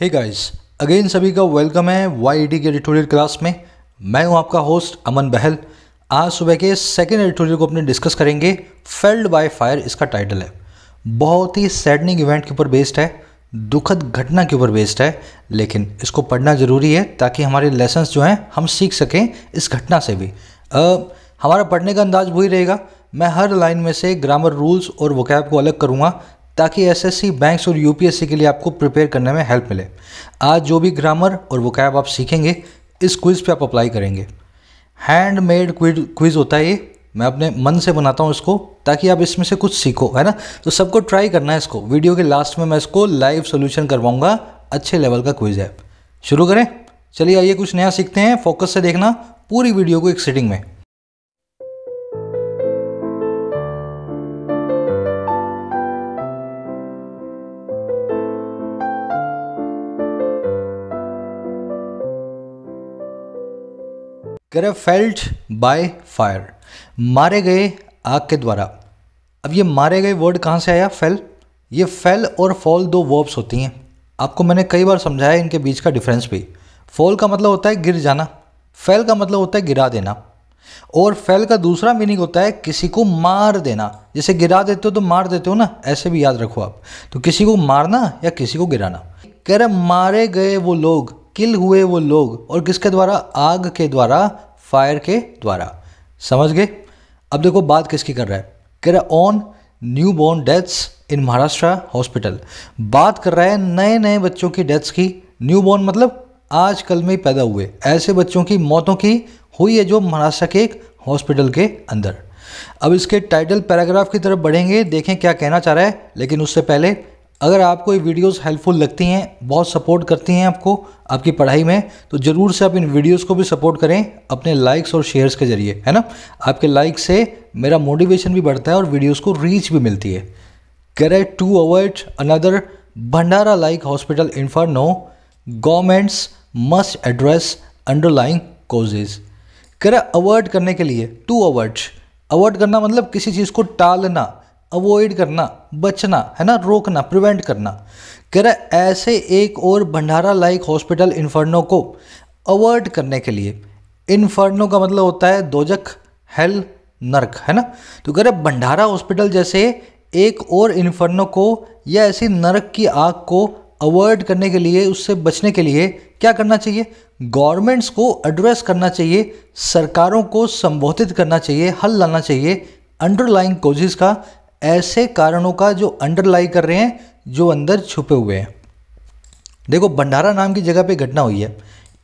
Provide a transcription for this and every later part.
Hey guys again सभी का welcome है Y e K editorial class में मैं हूं आपका होस्ट अमन बहल आज सुबह के सेकेंड एडिटोरियल को अपने डिस्कस करेंगे फेल्ड बाय फायर इसका टाइटल है बहुत ही सैडनिंग इवेंट के ऊपर बेस्ड है दुखद घटना के ऊपर बेस्ड है लेकिन इसको पढ़ना ज़रूरी है ताकि हमारे लेसन्स जो हैं हम सीख सकें इस घटना से भी आ, हमारा पढ़ने का अंदाज वही रहेगा मैं हर लाइन में से ग्रामर रूल्स और वकैब को अलग करूँगा ताकि एसएससी बैंक्स और यूपीएससी के लिए आपको प्रिपेयर करने में हेल्प मिले आज जो भी ग्रामर और वो कैब आप सीखेंगे इस क्विज़ पे आप अप्लाई करेंगे हैंड मेड क्विज़ होता है ये मैं अपने मन से बनाता हूँ इसको ताकि आप इसमें से कुछ सीखो है ना तो सबको ट्राई करना है इसको वीडियो के लास्ट में मैं इसको लाइव सोल्यूशन करवाऊँगा अच्छे लेवल का क्विज़ है शुरू करें चलिए आइए कुछ नया सीखते हैं फोकस से देखना पूरी वीडियो को एक सिटिंग में ग्रेफेल्ट बाय फायर मारे गए आग के द्वारा अब ये मारे गए वर्ड कहाँ से आया फेल ये फेल और फॉल दो वर्ब्स होती हैं आपको मैंने कई बार समझाया इनके बीच का डिफरेंस भी फॉल का मतलब होता है गिर जाना फेल का मतलब होता है गिरा देना और फेल का दूसरा मीनिंग होता है किसी को मार देना जैसे गिरा देते हो तो मार देते हो ना ऐसे भी याद रखो आप तो किसी को मारना या किसी को गिराना कह रहे मारे गए वो लोग किल हुए वो लोग और किसके द्वारा आग के द्वारा फायर के द्वारा समझ गए अब देखो बात किसकी कर रहा है कह रहा है on newborn deaths in Maharashtra hospital बात कर रहा है नए नए बच्चों की डेथ्स की न्यू बॉर्न मतलब आजकल में ही पैदा हुए ऐसे बच्चों की मौतों की हुई है जो महाराष्ट्र के एक हॉस्पिटल के अंदर अब इसके टाइटल पैराग्राफ की तरफ बढ़ेंगे देखें क्या कहना चाह रहा है लेकिन उससे पहले अगर आपको ये वीडियोस हेल्पफुल लगती हैं बहुत सपोर्ट करती हैं आपको आपकी पढ़ाई में तो ज़रूर से आप इन वीडियोस को भी सपोर्ट करें अपने लाइक्स और शेयर्स के ज़रिए है ना आपके लाइक से मेरा मोटिवेशन भी बढ़ता है और वीडियोस को रीच भी मिलती है correct to avoid another Bhandara like hospital no governments must address underlying causes करें अवॉइड करने के लिए टू अवॉइड अवॉइड करना मतलब किसी चीज़ को टालना अवॉइड करना बचना है ना रोकना प्रिवेंट करना कह रहा है ऐसे एक और भंडारा लाइक हॉस्पिटल इन्फर्नो को अवॉइड करने के लिए इन्फर्नो का मतलब होता है दोजक हेल नर्क है ना तो कह रहे भंडारा हॉस्पिटल जैसे एक और इन्फर्नो को या ऐसी नरक की आग को अवॉइड करने के लिए उससे बचने के लिए क्या करना चाहिए गवर्नमेंट्स को एड्रेस करना चाहिए सरकारों को संबोधित करना चाहिए हल लाना चाहिए अंडरलाइंग कोजेज का ऐसे कारणों का जो अंडरलाई कर रहे हैं जो अंदर छुपे हुए हैं देखो भंडारा नाम की जगह पे घटना हुई है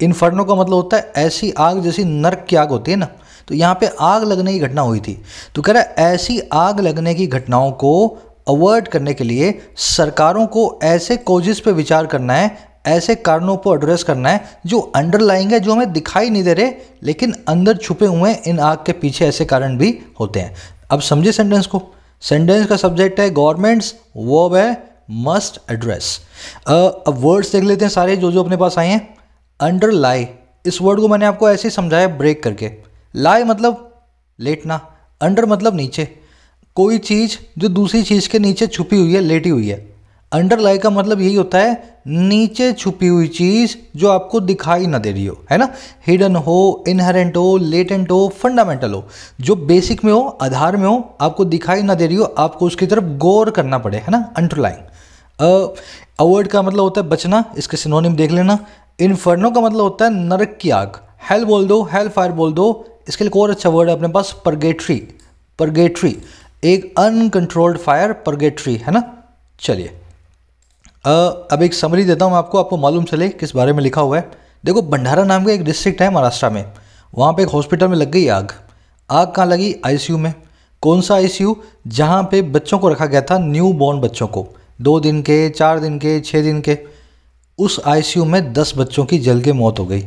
इन्फर्नो का मतलब होता है ऐसी आग जैसी नर्क की आग होती है ना तो यहाँ पे आग लगने की घटना हुई थी तो कह रहा है ऐसी आग लगने की घटनाओं को अवॉइड करने के लिए सरकारों को ऐसे कोजिस पे विचार करना है ऐसे कारणों को एड्रेस करना है जो अंडरलाइंग है जो हमें दिखाई नहीं दे रहे लेकिन अंदर छुपे हुए इन आग के पीछे ऐसे कारण भी होते हैं अब समझे सेंटेंस को सेंटेंस का सब्जेक्ट है गवर्नमेंट्स वर्ब है मस्ट एड्रेस अब वर्ड्स देख लेते हैं सारे जो जो अपने पास आए हैं अंडर लाई इस वर्ड को मैंने आपको ऐसे ही समझाया ब्रेक करके लाई मतलब लेटना अंडर मतलब नीचे कोई चीज़ जो दूसरी चीज़ के नीचे छुपी हुई है लेटी हुई है अंडरलाई का मतलब यही होता है नीचे छुपी हुई चीज़ जो आपको दिखाई ना दे रही हो है ना हिडन हो इनहेरेंट हो लेटेंट हो फंडामेंटल हो जो बेसिक में हो आधार में हो आपको दिखाई ना दे रही हो आपको उसकी तरफ गौर करना पड़े है ना अंडरलाइंग अवर्ड का मतलब होता है बचना इसके सिनोनिम देख लेना इनफर्नो का मतलब होता है नरक की आग हेल बोल दो हेल फायर बोल दो इसके लिए और अच्छा वर्ड है अपने पास परगेट्री परगेट्री एक अनकंट्रोल्ड फायर परगेट्री है ना चलिए अब एक समरी देता हूँ आपको आपको मालूम चले किस बारे में लिखा हुआ है देखो भंडारा नाम का एक डिस्ट्रिक्ट है महाराष्ट्र में वहाँ पे एक हॉस्पिटल में लग गई आग आग कहाँ लगी आईसीयू में कौन सा आईसीयू जहाँ पे बच्चों को रखा गया था न्यू बॉर्न बच्चों को दो दिन के चार दिन के छः दिन के उस आईसीयू में दस बच्चों की जल के मौत हो गई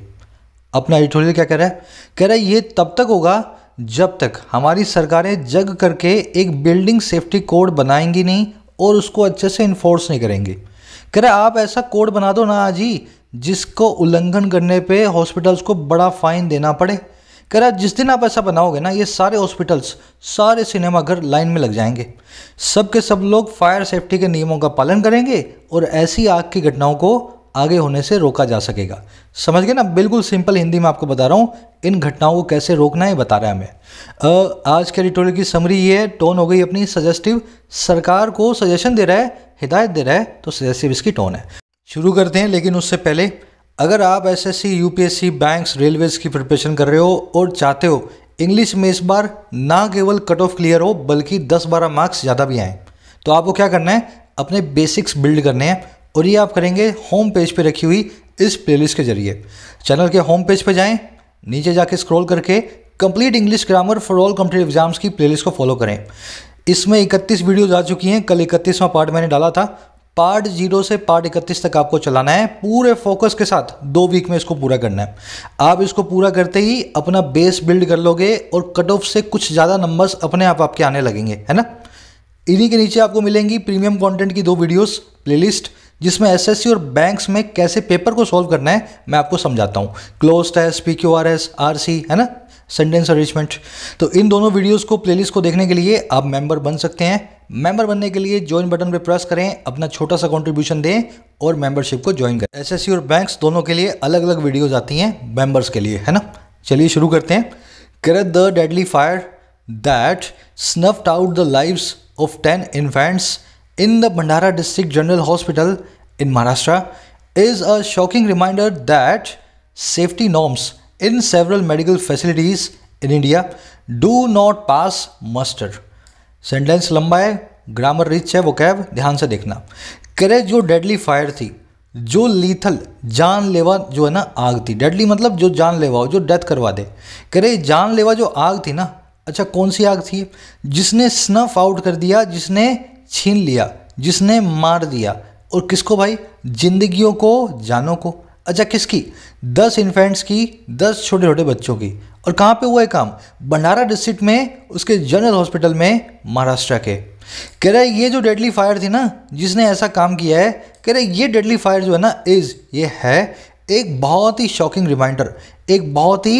अपना एडिटोरियल क्या कह रहा है कह रहा है ये तब तक होगा जब तक हमारी सरकारें जग करके एक बिल्डिंग सेफ्टी कोड बनाएंगी नहीं और उसको अच्छे से इन्फोर्स नहीं करेंगी कह रहे आप ऐसा कोड बना दो ना आज ही जिसको उल्लंघन करने पे हॉस्पिटल्स को बड़ा फाइन देना पड़े कह रहा जिस दिन आप ऐसा बनाओगे ना ये सारे हॉस्पिटल्स सारे सिनेमाघर लाइन में लग जाएंगे सब के सब लोग फायर सेफ्टी के नियमों का पालन करेंगे और ऐसी आग की घटनाओं को आगे होने से रोका जा सकेगा समझ गए ना बिल्कुल सिंपल हिंदी में आपको बता रहा हूँ इन घटनाओं को कैसे रोकना है बता रहा है हमें आज के एडिटोरियल की समरी ये है टोन हो गई अपनी सजेस्टिव सरकार को सजेशन दे रहा है हिदायत दे रहा है तो सजेस्टिव इसकी टोन है शुरू करते हैं लेकिन उससे पहले अगर आप S S UPSC, banks railways की प्रिपरेशन कर रहे हो और चाहते हो इंग्लिश में इस बार ना केवल कट ऑफ क्लियर हो बल्कि 10-12 मार्क्स ज़्यादा भी आएँ तो आपको क्या करना है अपने बेसिक्स बिल्ड करने हैं और ये आप करेंगे होम पेज पे रखी हुई इस प्लेलिस्ट के जरिए चैनल के होम पेज पे जाएं नीचे जाके स्क्रॉल करके complete English grammar for all complete exams की प्लेलिस्ट को फॉलो करें इसमें 31 वीडियोज आ चुकी हैं कल इकतीसवां पार्ट मैंने डाला था पार्ट जीरो से पार्ट इकतीस तक आपको चलाना है पूरे फोकस के साथ दो वीक में इसको पूरा करना है आप इसको पूरा करते ही अपना बेस बिल्ड कर लोगे और कट ऑफ से कुछ ज़्यादा नंबर्स अपने आप आपके आने लगेंगे है ना इन्हीं के नीचे आपको मिलेंगी प्रीमियम कंटेंट की दो वीडियोस प्लेलिस्ट जिसमें एसएससी और बैंक्स में कैसे पेपर को सॉल्व करना है मैं आपको समझाता हूँ cloze test P Q R S R C है ना सेंटेंस अरेंजमेंट तो इन दोनों वीडियोस को प्लेलिस्ट को देखने के लिए आप मेंबर बन सकते हैं मेंबर बनने के लिए ज्वाइन बटन पर प्रेस करें अपना छोटा सा कंट्रीब्यूशन दें और मेंबरशिप को ज्वाइन करें एसएससी और बैंक्स दोनों के लिए अलग अलग वीडियोज़ आती हैं मेंबर्स के लिए है ना चलिए शुरू करते हैं कर the deadly fire that snuffed out the lives of ten infants in the Bandara District General Hospital in Maharashtra is a shocking reminder that safety norms in several medical facilities in India do not pass muster. Sentence लंबा है grammar rich है वो cab ध्यान से देखना करे जो deadly fire थी जो लीथल जानलेवा जो है ना आग थी डेडली मतलब जो जानलेवा हो जो डेथ करवा दे करे जानलेवा जो आग थी ना अच्छा कौन सी आग थी जिसने स्नफ आउट कर दिया जिसने छीन लिया जिसने मार दिया और किसको भाई जिंदगियों को जानों को अच्छा किसकी दस इन्फेंट्स की दस छोटे छोटे बच्चों की और कहाँ पे हुआ है काम भंडारा डिस्ट्रिक्ट में उसके जनरल हॉस्पिटल में महाराष्ट्र के कह रहे ये जो डेडली फायर थी ना जिसने ऐसा काम किया है कह रहे ये डेडली फायर जो है ना इज़ ये है एक बहुत ही शॉकिंग रिमाइंडर एक बहुत ही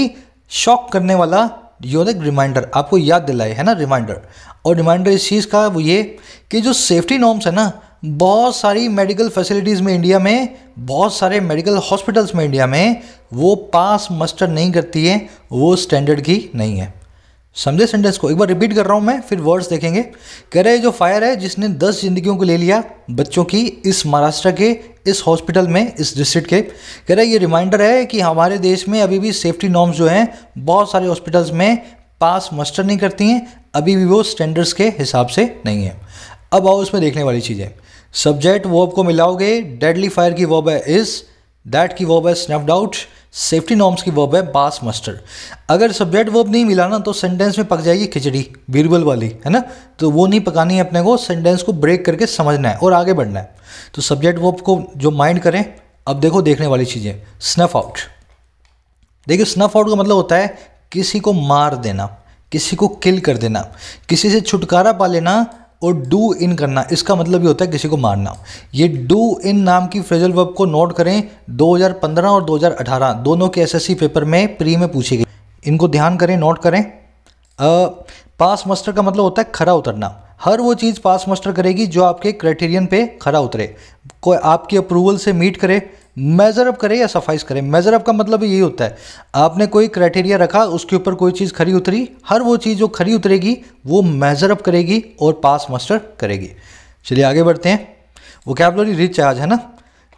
शॉक करने वाला योनिक रिमाइंडर आपको याद दिलाए है ना रिमाइंडर और रिमाइंडर इस चीज़ का वो ये कि जो सेफ्टी नॉर्म्स है ना बहुत सारी मेडिकल फैसिलिटीज़ में इंडिया में बहुत सारे मेडिकल हॉस्पिटल्स में इंडिया में वो पास मस्टर नहीं करती है वो स्टैंडर्ड की नहीं है समझे सेंटेंस को एक बार रिपीट कर रहा हूँ मैं फिर वर्ड्स देखेंगे कह रहे जो फायर है जिसने दस जिंदगियों को ले लिया बच्चों की इस महाराष्ट्र के इस हॉस्पिटल में इस डिस्ट्रिक्ट के कह रहे ये रिमाइंडर है कि हमारे देश में अभी भी सेफ्टी नॉर्म्स जो हैं बहुत सारे हॉस्पिटल्स में पास मस्टर नहीं करती हैं अभी भी वो स्टैंडर्ड्स के हिसाब से नहीं है अब आओ उसमें देखने वाली चीज़ें सब्जेक्ट वॉब को मिलाओगे डेडली फायर की वॉब है इज़ दैट की वर्ब है स्नफ्ड आउट सेफ्टी नॉर्म्स की वर्ब है पास मस्टर अगर सब्जेक्ट वर्ब नहीं मिला ना तो सेंटेंस में पक जाएगी खिचड़ी बीरबल वाली है ना तो वो नहीं पकानी है अपने को सेंटेंस को ब्रेक करके समझना है और आगे बढ़ना है तो सब्जेक्ट वर्ब को जो माइंड करें अब देखो देखने वाली चीज़ें स्नफ आउट देखिए स्नफ आउट का मतलब होता है किसी को मार देना किसी को किल कर देना किसी से छुटकारा पा लेना और डू इन करना इसका मतलब ये होता है किसी को मारना ये डू इन नाम की फ्रेजल वर्ब को नोट करें 2015 और 2018 दोनों के एसएससी पेपर में प्री में पूछी गई इनको ध्यान करें नोट करें आ, पास मस्टर का मतलब होता है खरा उतरना हर वो चीज़ पास मस्टर करेगी जो आपके क्राइटेरियन पे खरा उतरे कोई आपकी अप्रूवल से मीट करे मेज़रअप करें या सफाइस करें मेज़रअप का मतलब यही होता है आपने कोई क्राइटेरिया रखा उसके ऊपर कोई चीज़ खरी उतरी हर वो चीज़ जो खरी उतरेगी वो मेज़रअप करेगी और पास मास्टर करेगी चलिए आगे बढ़ते हैं वो कैबलोरी रिच आज है ना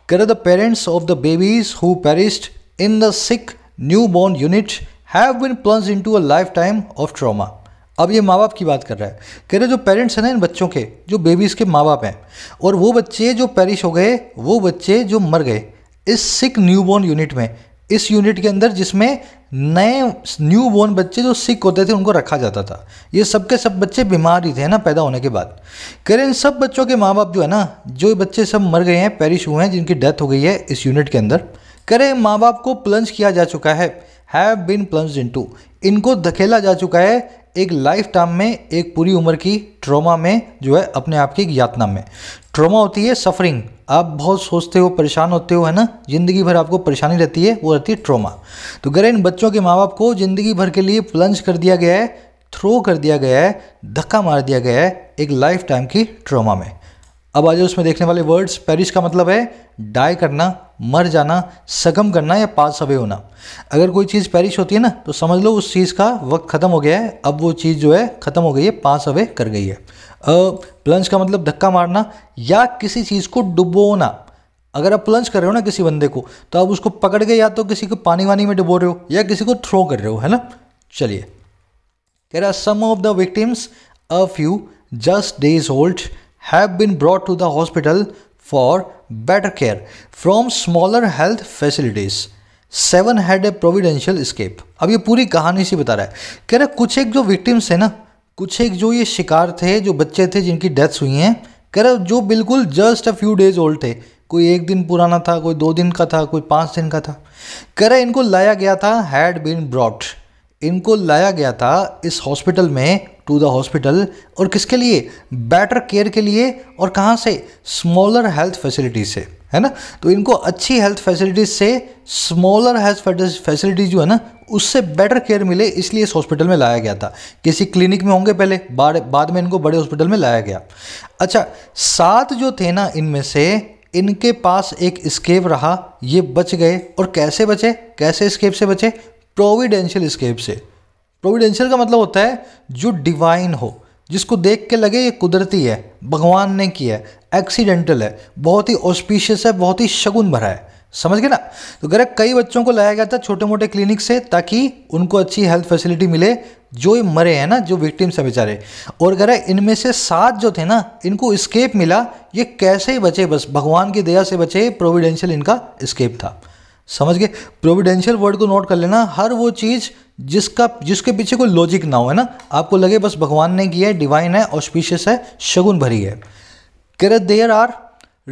कर the parents of the babies who perished in the sick newborn unit have been plunged into a lifetime of trauma अब ये माँ बाप की बात कर रहा है कह रहे जो पेरेंट्स हैं ना इन बच्चों के जो बेबीज़ के माँ बाप हैं और वो बच्चे जो पेरिश हो गए वो बच्चे जो मर गए इस सिक न्यूबॉर्न यूनिट में इस यूनिट के अंदर जिसमें नए न्यू बोर्न बच्चे जो सिक होते थे उनको रखा जाता था ये सब के सब बच्चे बीमार ही थे ना पैदा होने के बाद कह रहे इन सब बच्चों के माँ बाप जो है ना जो बच्चे सब मर गए हैं पेरिश हुए हैं जिनकी डेथ हो गई है इस यूनिट के अंदर कह रहे माँ बाप को प्लंज किया जा चुका है have been plunge into इनको धकेला जा चुका है एक लाइफ टाइम में एक पूरी उम्र की ट्रोमा में जो है अपने आप की यातना में ट्रोमा होती है सफरिंग आप बहुत सोचते हो परेशान होते हो है ना ज़िंदगी भर आपको परेशानी रहती है वो रहती है ट्रोमा तो गर इन बच्चों के माँ बाप को ज़िंदगी भर के लिए प्लंज कर दिया गया है थ्रो कर दिया गया है धक्का मार दिया गया है एक लाइफ टाइम की ट्रोमा में अब आज उसमें देखने वाले वर्ड्स पेरिश का मतलब है डाई करना मर जाना सगम करना या पास अवे होना अगर कोई चीज़ पेरिश होती है ना तो समझ लो उस चीज़ का वक्त ख़त्म हो गया है अब वो चीज़ जो है ख़त्म हो गई है पास अवे कर गई है प्लंज का मतलब धक्का मारना या किसी चीज़ को डुबोना अगर आप प्लंज कर रहे हो ना किसी बंदे को तो आप उसको पकड़ के या तो किसी को पानी वानी में डुबो रहे हो या किसी को थ्रो कर रहे हो है ना चलिए कह रहा some of the victims a few just days old have been brought to the hospital for better care from smaller health facilities seven had a providential escape अब ये पूरी कहानी सी बता रहा है कह रहा कुछ एक जो विक्टिम्स है ना कुछ एक जो ये शिकार थे जो बच्चे थे जिनकी डेथ्स हुई हैं कह जो बिल्कुल just a few days old थे कोई एक दिन पुराना था कोई दो दिन का था कोई पाँच दिन का था कह इनको लाया गया था हैड बीन ब्रॉट इनको लाया गया था इस हॉस्पिटल में टू द हॉस्पिटल और किसके लिए बेटर केयर के लिए और कहाँ से स्मॉलर हेल्थ फैसिलिटी से है ना तो इनको अच्छी हेल्थ फैसिलिटीज से स्मॉलर हेल्थ फैसिलिटीज जो है ना उससे बेटर केयर मिले इसलिए इस हॉस्पिटल में लाया गया था किसी क्लिनिक में होंगे पहले बाद बाद में इनको बड़े हॉस्पिटल में लाया गया अच्छा सात जो थे ना इनमें से इनके पास एक स्केप रहा ये बच गए और कैसे बचे कैसे स्केप से बचे प्रोविडेंशियल स्केप से प्रोविडेंशियल का मतलब होता है जो डिवाइन हो जिसको देख के लगे ये कुदरती है भगवान ने किया है एक्सीडेंटल है बहुत ही ऑस्पिशियस है बहुत ही शगुन भरा है समझ गए ना तो गैर कई बच्चों को लाया गया था छोटे मोटे क्लिनिक से ताकि उनको अच्छी हेल्थ फैसिलिटी मिले जो मरे हैं ना जो विक्टिम्स हैं बेचारे और गैर इनमें से सात जो थे ना इनको स्केप मिला ये कैसे ही बचे बस भगवान की दया से बचे प्रोविडेंशियल इनका स्केप था समझ गए प्रोविडेंशियल वर्ड को नोट कर लेना हर वो चीज़ जिसका जिसके पीछे कोई लॉजिक ना हो है ना आपको लगे बस भगवान ने किया है डिवाइन है ऑस्पिशियस है शगुन भरी है कह रहे there are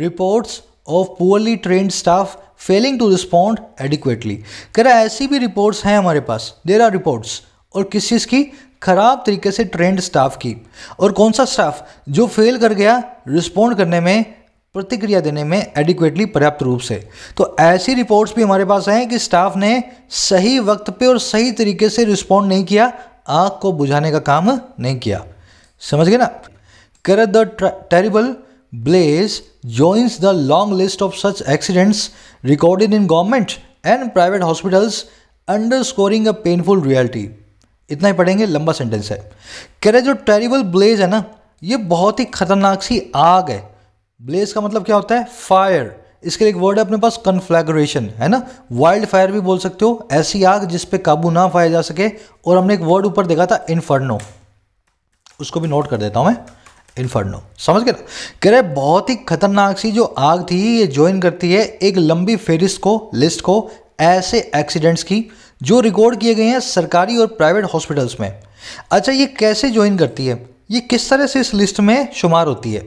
reports of poorly trained staff failing to respond adequately कह रहा ऐसी भी रिपोर्ट्स हैं हमारे पास देर आर रिपोर्ट्स और किस चीज़ की खराब तरीके से ट्रेंड स्टाफ की और कौन सा स्टाफ जो फेल कर गया रिस्पॉन्ड करने में प्रतिक्रिया देने में एडिक्वेटली पर्याप्त रूप से तो ऐसी रिपोर्ट्स भी हमारे पास हैं कि स्टाफ ने सही वक्त पे और सही तरीके से रिस्पॉन्ड नहीं किया आग को बुझाने का काम नहीं किया समझ गए ना कर the terrible Blaze joins the long list of such accidents recorded in government and private hospitals, underscoring a painful reality. इतना ही पढ़ेंगे लंबा सेंटेंस है कह रहे जो टेरिबल ब्लेज है ना ये बहुत ही खतरनाक सी आग है ब्लेज का मतलब क्या होता है फायर इसके लिए एक वर्ड है अपने पास कन्फ्लैग्रेशन है ना वाइल्ड फायर भी बोल सकते हो ऐसी आग जिस पे काबू ना पाया जा सके और हमने एक वर्ड ऊपर देखा था इनफर्नो उसको भी नोट कर देता हूँ मैं इन्फर्नो समझ गए ना कह रहे बहुत ही खतरनाक सी जो आग थी ये ज्वाइन करती है एक लंबी फेरिस को लिस्ट को ऐसे एक्सीडेंट्स की जो रिकॉर्ड किए गए हैं सरकारी और प्राइवेट हॉस्पिटल्स में अच्छा ये कैसे ज्वाइन करती है ये किस तरह से इस लिस्ट में शुमार होती है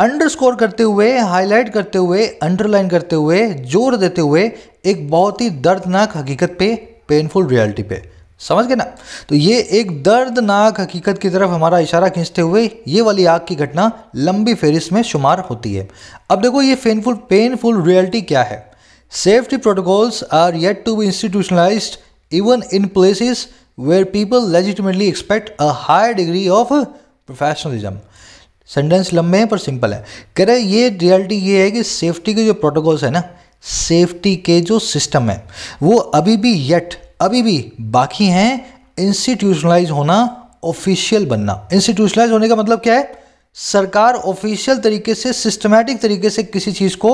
अंडरस्कोर करते हुए हाईलाइट करते हुए अंडरलाइन करते हुए जोर देते हुए एक बहुत ही दर्दनाक हकीकत पे पेनफुल रियलिटी पे समझ गए ना तो ये एक दर्दनाक हकीकत की तरफ हमारा इशारा खींचते हुए ये वाली आग की घटना लंबी फेरिस में शुमार होती है अब देखो ये पेनफुल पेनफुल रियलिटी क्या है safety protocols are yet to be institutionalise even in places where people legitimately expect a high degree of professionalism sentence लंबे हैं पर सिंपल है कह रहे ये रियलिटी ये है कि सेफ्टी के जो प्रोटोकॉल्स है ना सेफ्टी के जो सिस्टम है वो अभी भी येट अभी भी बाकी हैं इंस्टीट्यूशनलाइज होना ऑफिशियल बनना इंस्टीट्यूशनलाइज होने का मतलब क्या है सरकार ऑफिशियल तरीके से सिस्टमैटिक तरीके से किसी चीज़ को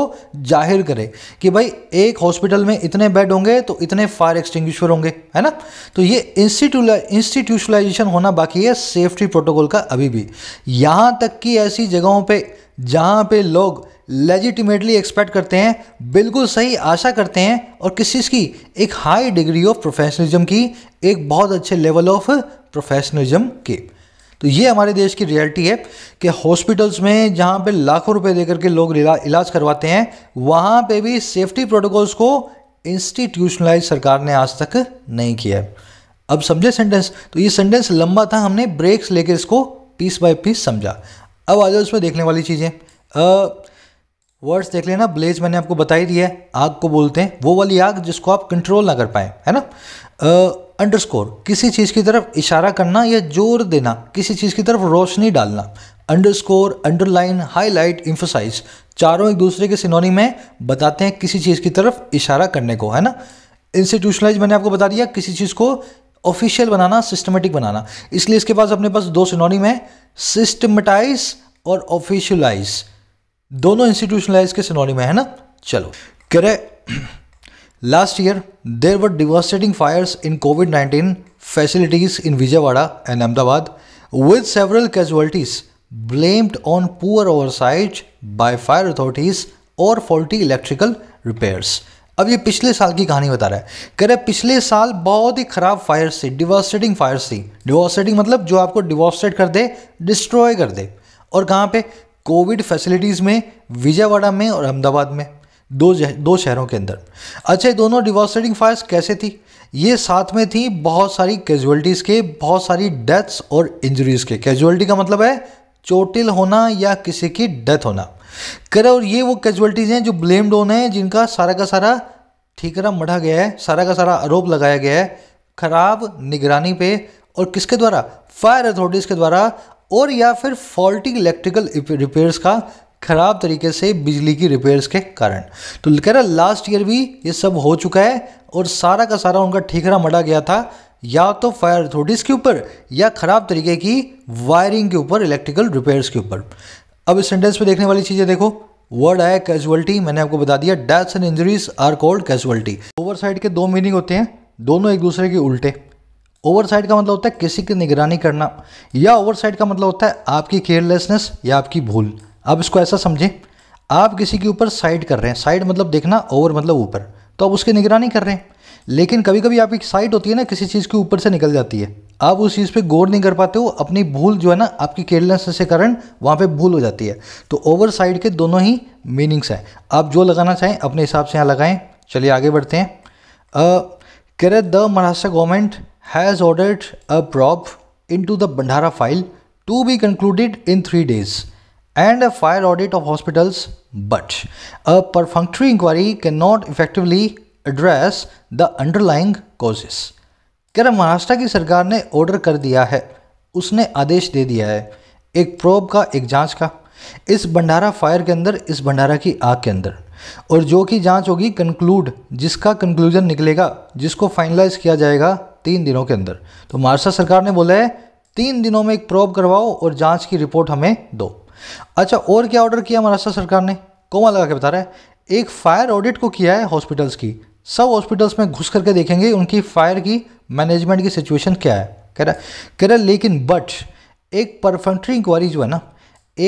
जाहिर करे कि भाई एक हॉस्पिटल में इतने बेड होंगे तो इतने फायर एक्सटिंग्विशर होंगे है ना तो ये इंस्टीट्यूशनलाइजेशन होना बाकी है सेफ्टी प्रोटोकॉल का अभी भी यहाँ तक कि ऐसी जगहों पे जहाँ पे लोग लेजिटिमेटली एक्सपेक्ट करते हैं बिल्कुल सही आशा करते हैं और किस चीज़ की एक हाई डिग्री ऑफ प्रोफेशनलिज्म की एक बहुत अच्छे लेवल ऑफ प्रोफेशनलिज्म के तो ये हमारे देश की रियलिटी है कि हॉस्पिटल्स में जहाँ पे लाखों रुपए देकर के लोग इलाज करवाते हैं वहाँ पे भी सेफ्टी प्रोटोकॉल्स को इंस्टीट्यूशनलाइज सरकार ने आज तक नहीं किया है अब समझे सेंटेंस तो ये सेंटेंस लंबा था हमने ब्रेक्स लेकर इसको पीस बाय पीस समझा अब आ जाओ इसमें देखने वाली चीज़ें वर्ड्स देख लेना ब्लेज मैंने आपको बता ही दिया है आग को बोलते हैं वो वाली आग जिसको आप कंट्रोल ना कर पाए है ना अंडरस्कोर किसी चीज़ की तरफ इशारा करना या जोर देना किसी चीज़ की तरफ रोशनी डालना अंडरस्कोर अंडरलाइन हाईलाइट इम्फोसाइज चारों एक दूसरे के सिनोनी में बताते हैं किसी चीज़ की तरफ इशारा करने को है ना इंस्टीट्यूशनलाइज मैंने आपको बता दिया किसी चीज़ को ऑफिशियल बनाना सिस्टमेटिक बनाना इसलिए इसके पास अपने पास दो सिनोनिम है सिस्टमेटाइज और ऑफिशियलाइज दोनों इंस्टीट्यूशनलाइज के सिनोनिम है ना चलो कह रहे last year there were devastating fires in COVID nineteen facilities in Vijayawada and Ahmedabad with several casualties blamed on poor oversight by fire authorities और फॉल्टी इलेक्ट्रिकल रिपेयर्स अब ये पिछले साल की कहानी बता रहा है कह रहे पिछले साल बहुत ही ख़राब फायर से डिवॉस्टेटिंग फायर थी डिवॉस्टेटिंग मतलब जो आपको डिवॉस्टेट कर दे डिस्ट्रॉय कर दे और कहाँ पे कोविड फैसिलिटीज़ में विजयवाड़ा में और अहमदाबाद में दो दो शहरों के अंदर अच्छा ये दोनों डिवॉस्टेटिंग फायर्स कैसे थी ये साथ में थी बहुत सारी कैजुअलिटीज़ के बहुत सारी डेथ्स और इंजरीज़ के कैजुअलिटी का मतलब है चोटिल होना या किसी की डेथ होना करे और ये वो कैजुअलिटीज़ हैं जो ब्लेम्ड होने हैं जिनका सारा का सारा ठीकरा मढ़ा गया है सारा का सारा आरोप लगाया गया है खराब निगरानी पे और किसके द्वारा फायर अथॉरिटीज़ के द्वारा और या फिर फॉल्टी इलेक्ट्रिकल रिपेयर्स का ख़राब तरीके से बिजली की रिपेयर्स के कारण तो कह रहा लास्ट ईयर भी ये सब हो चुका है और सारा का सारा उनका ठीकरा मढ़ा गया था या तो फायर अथॉरिटीज़ के ऊपर या ख़राब तरीके की वायरिंग के ऊपर इलेक्ट्रिकल रिपेयर्स के ऊपर अब इस सेंटेंस में देखने वाली चीज़ें देखो वर्ड आया कैजुअलिटी मैंने आपको बता दिया deaths and injuries are called casualty oversight के दो मीनिंग होते हैं दोनों एक दूसरे के उल्टे ओवरसाइड का मतलब होता है किसी की निगरानी करना या ओवरसाइड का मतलब होता है आपकी केयरलेसनेस या आपकी भूल आप इसको ऐसा समझें आप किसी के ऊपर साइड कर रहे हैं साइड मतलब देखना ओवर मतलब ऊपर तो आप उसकी निगरानी कर रहे हैं लेकिन कभी कभी आपकी साइट होती है ना किसी चीज़ के ऊपर से निकल जाती है आप उस चीज़ पे गौर नहीं कर पाते हो अपनी भूल जो है ना आपकी केयरलेस के कारण वहाँ पे भूल हो जाती है तो ओवर साइड के दोनों ही मीनिंग्स हैं आप जो लगाना चाहें अपने हिसाब से यहाँ लगाएं चलिए आगे बढ़ते हैं कह रहे the Maharashtra government has ordered a probe into the Bhandara fire to be concluded in three days and a fire audit of hospitals, but a perfunctory inquiry cannot effectively address the underlying causes कह रहा महाराष्ट्र की सरकार ने order कर दिया है उसने आदेश दे दिया है एक प्रोब का एक जांच का इस भंडारा फायर के अंदर इस भंडारा की आग के अंदर और जो कि जांच होगी कंक्लूड जिसका कंक्लूजन निकलेगा जिसको फाइनलाइज किया जाएगा तीन दिनों के अंदर तो महाराष्ट्र सरकार ने बोला है तीन दिनों में एक प्रोब करवाओ और जांच की रिपोर्ट हमें दो अच्छा और क्या ऑर्डर किया महाराष्ट्र सरकार ने कोमा लगा के बता रहा है एक फायर ऑडिट को किया है हॉस्पिटल्स की सब हॉस्पिटल्स में घुस करके देखेंगे उनकी फायर की मैनेजमेंट की सिचुएशन क्या है कह रहा कह रहा लेकिन बट एक परफेंट्री इंक्वायरी जो है ना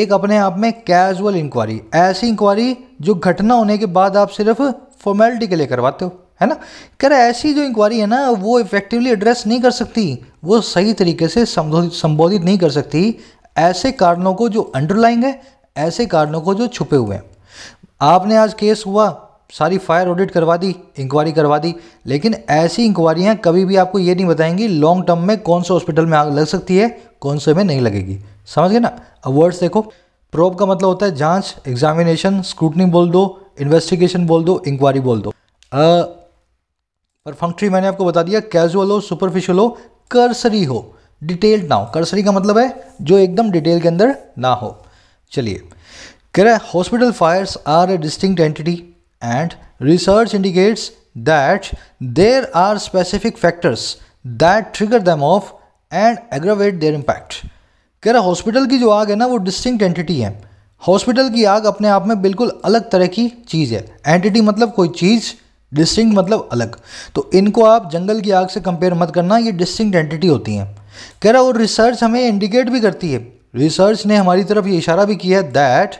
एक अपने आप में कैजुअल इंक्वायरी ऐसी इंक्वायरी जो घटना होने के बाद आप सिर्फ फॉर्मेलिटी के लिए करवाते हो है ना कह रहा ऐसी जो इंक्वायरी है ना वो इफेक्टिवली एड्रेस नहीं कर सकती वो सही तरीके से संबोधित नहीं कर सकती ऐसे कारणों को जो अंडरलाइंग है ऐसे कारणों को जो छुपे हुए हैं आपने आज केस हुआ सारी फायर ऑडिट करवा दी इंक्वायरी करवा दी लेकिन ऐसी इंक्वायरियाँ कभी भी आपको ये नहीं बताएंगी लॉन्ग टर्म में कौन से हॉस्पिटल में आग लग सकती है कौन से में नहीं लगेगी समझ गए ना अब वर्ड्स देखो प्रोब का मतलब होता है जांच एग्जामिनेशन स्क्रूटनी बोल दो इन्वेस्टिगेशन बोल दो इंक्वायरी बोल दो पर फंक्ट्री मैंने आपको बता दिया कैजुअल हो सुपरफिशियल हो कर्सरी हो डिटेल्ड ना हो कर्सरी का मतलब है जो एकदम डिटेल के अंदर ना हो चलिए कह रहा है hospital fires are a distinct entity And research indicates that there are specific factors that trigger them off and aggravate their impact. कह रहा हॉस्पिटल की जो आग है ना वो डिस्टिंक्ट एंटिटी है हॉस्पिटल की आग अपने आप में बिल्कुल अलग तरह की चीज़ है एंटिटी मतलब कोई चीज़ डिस्टिंक्ट मतलब अलग तो इनको आप जंगल की आग से कंपेयर मत करना ये डिस्टिंक्ट एंटिटी होती हैं कह रहा वो रिसर्च हमें इंडिकेट भी करती है रिसर्च ने हमारी तरफ ये इशारा भी किया है दैट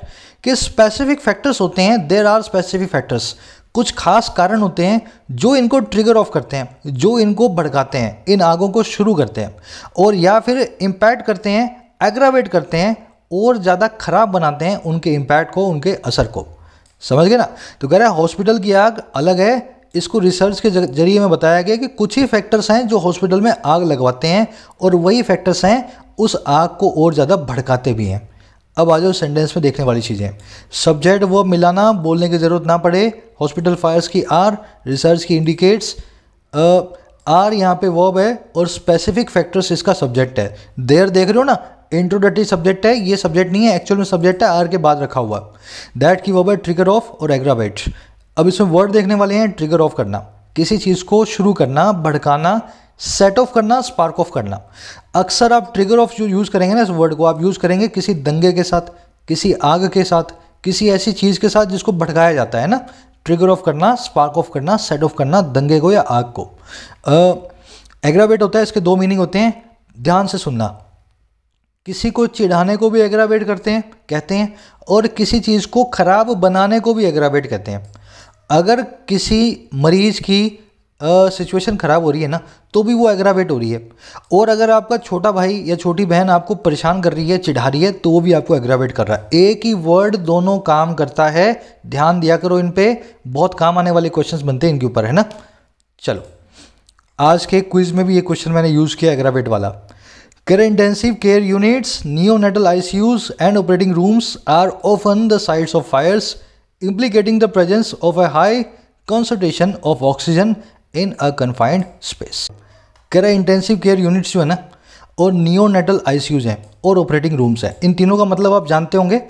कि स्पेसिफिक फैक्टर्स होते हैं देर आर स्पेसिफिक फैक्टर्स कुछ खास कारण होते हैं जो इनको ट्रिगर ऑफ करते हैं जो इनको भड़काते हैं इन आगों को शुरू करते हैं और या फिर इम्पैक्ट करते हैं एग्रावेट करते हैं और ज़्यादा ख़राब बनाते हैं उनके इम्पैक्ट को उनके असर को समझ गए ना तो कह रहे हैं हॉस्पिटल की आग अलग है इसको रिसर्च के जरिए में बताया गया कि कुछ ही फैक्टर्स हैं जो हॉस्पिटल में आग लगवाते हैं और वही फैक्टर्स हैं उस आग को और ज़्यादा भड़काते भी हैं अब आ जाओ सेंटेंस में देखने वाली चीज़ें सब्जेक्ट वो मिलाना बोलने की ज़रूरत ना पड़े हॉस्पिटल फायर्स की आर रिसर्च की इंडिकेट्स आर यहाँ पे वर्ब है और स्पेसिफिक फैक्टर्स इसका सब्जेक्ट है देर देख रहे हो ना इंट्रोडक्टरी सब्जेक्ट है ये सब्जेक्ट नहीं है एक्चुअल में सब्जेक्ट है आर के बाद रखा हुआ दैट की वर्ब है ट्रिगर ऑफ और एग्रावेट अब इसमें वर्ड देखने वाले हैं ट्रिगर ऑफ करना किसी चीज़ को शुरू करना भड़काना सेट ऑफ करना स्पार्क ऑफ करना अक्सर आप ट्रिगर ऑफ जो यूज़ करेंगे ना इस वर्ड को आप यूज़ करेंगे किसी दंगे के साथ किसी आग के साथ किसी ऐसी चीज़ के साथ जिसको भटकाया जाता है ना ट्रिगर ऑफ करना स्पार्क ऑफ करना सेट ऑफ करना दंगे को या आग को एग्रावेट होता है इसके दो मीनिंग होते हैं ध्यान से सुनना किसी को चिढ़ाने को भी एग्रावेट करते हैं कहते हैं और किसी चीज़ को ख़राब बनाने को भी एग्रावेट कहते हैं अगर किसी मरीज़ की सिचुएशन ख़राब हो रही है ना तो भी वो एग्रावेट हो रही है और अगर आपका छोटा भाई या छोटी बहन आपको परेशान कर रही है चिढ़ा रही है तो वो भी आपको एग्रावेट कर रहा है एक ही वर्ड दोनों काम करता है ध्यान दिया करो इन पर बहुत काम आने वाले क्वेश्चंस बनते हैं इनके ऊपर है ना चलो आज के क्विज में भी ये क्वेश्चन मैंने यूज़ किया एग्रावेट वाला कर intensive care units neonatal ICUs and operating rooms are often the sites of fires implicating the presence of a high concentration of oxygen in a confined space रहे intensive care units जो है ना और neonatal ICUs हैं और operating rooms हैं इन तीनों का मतलब आप जानते होंगे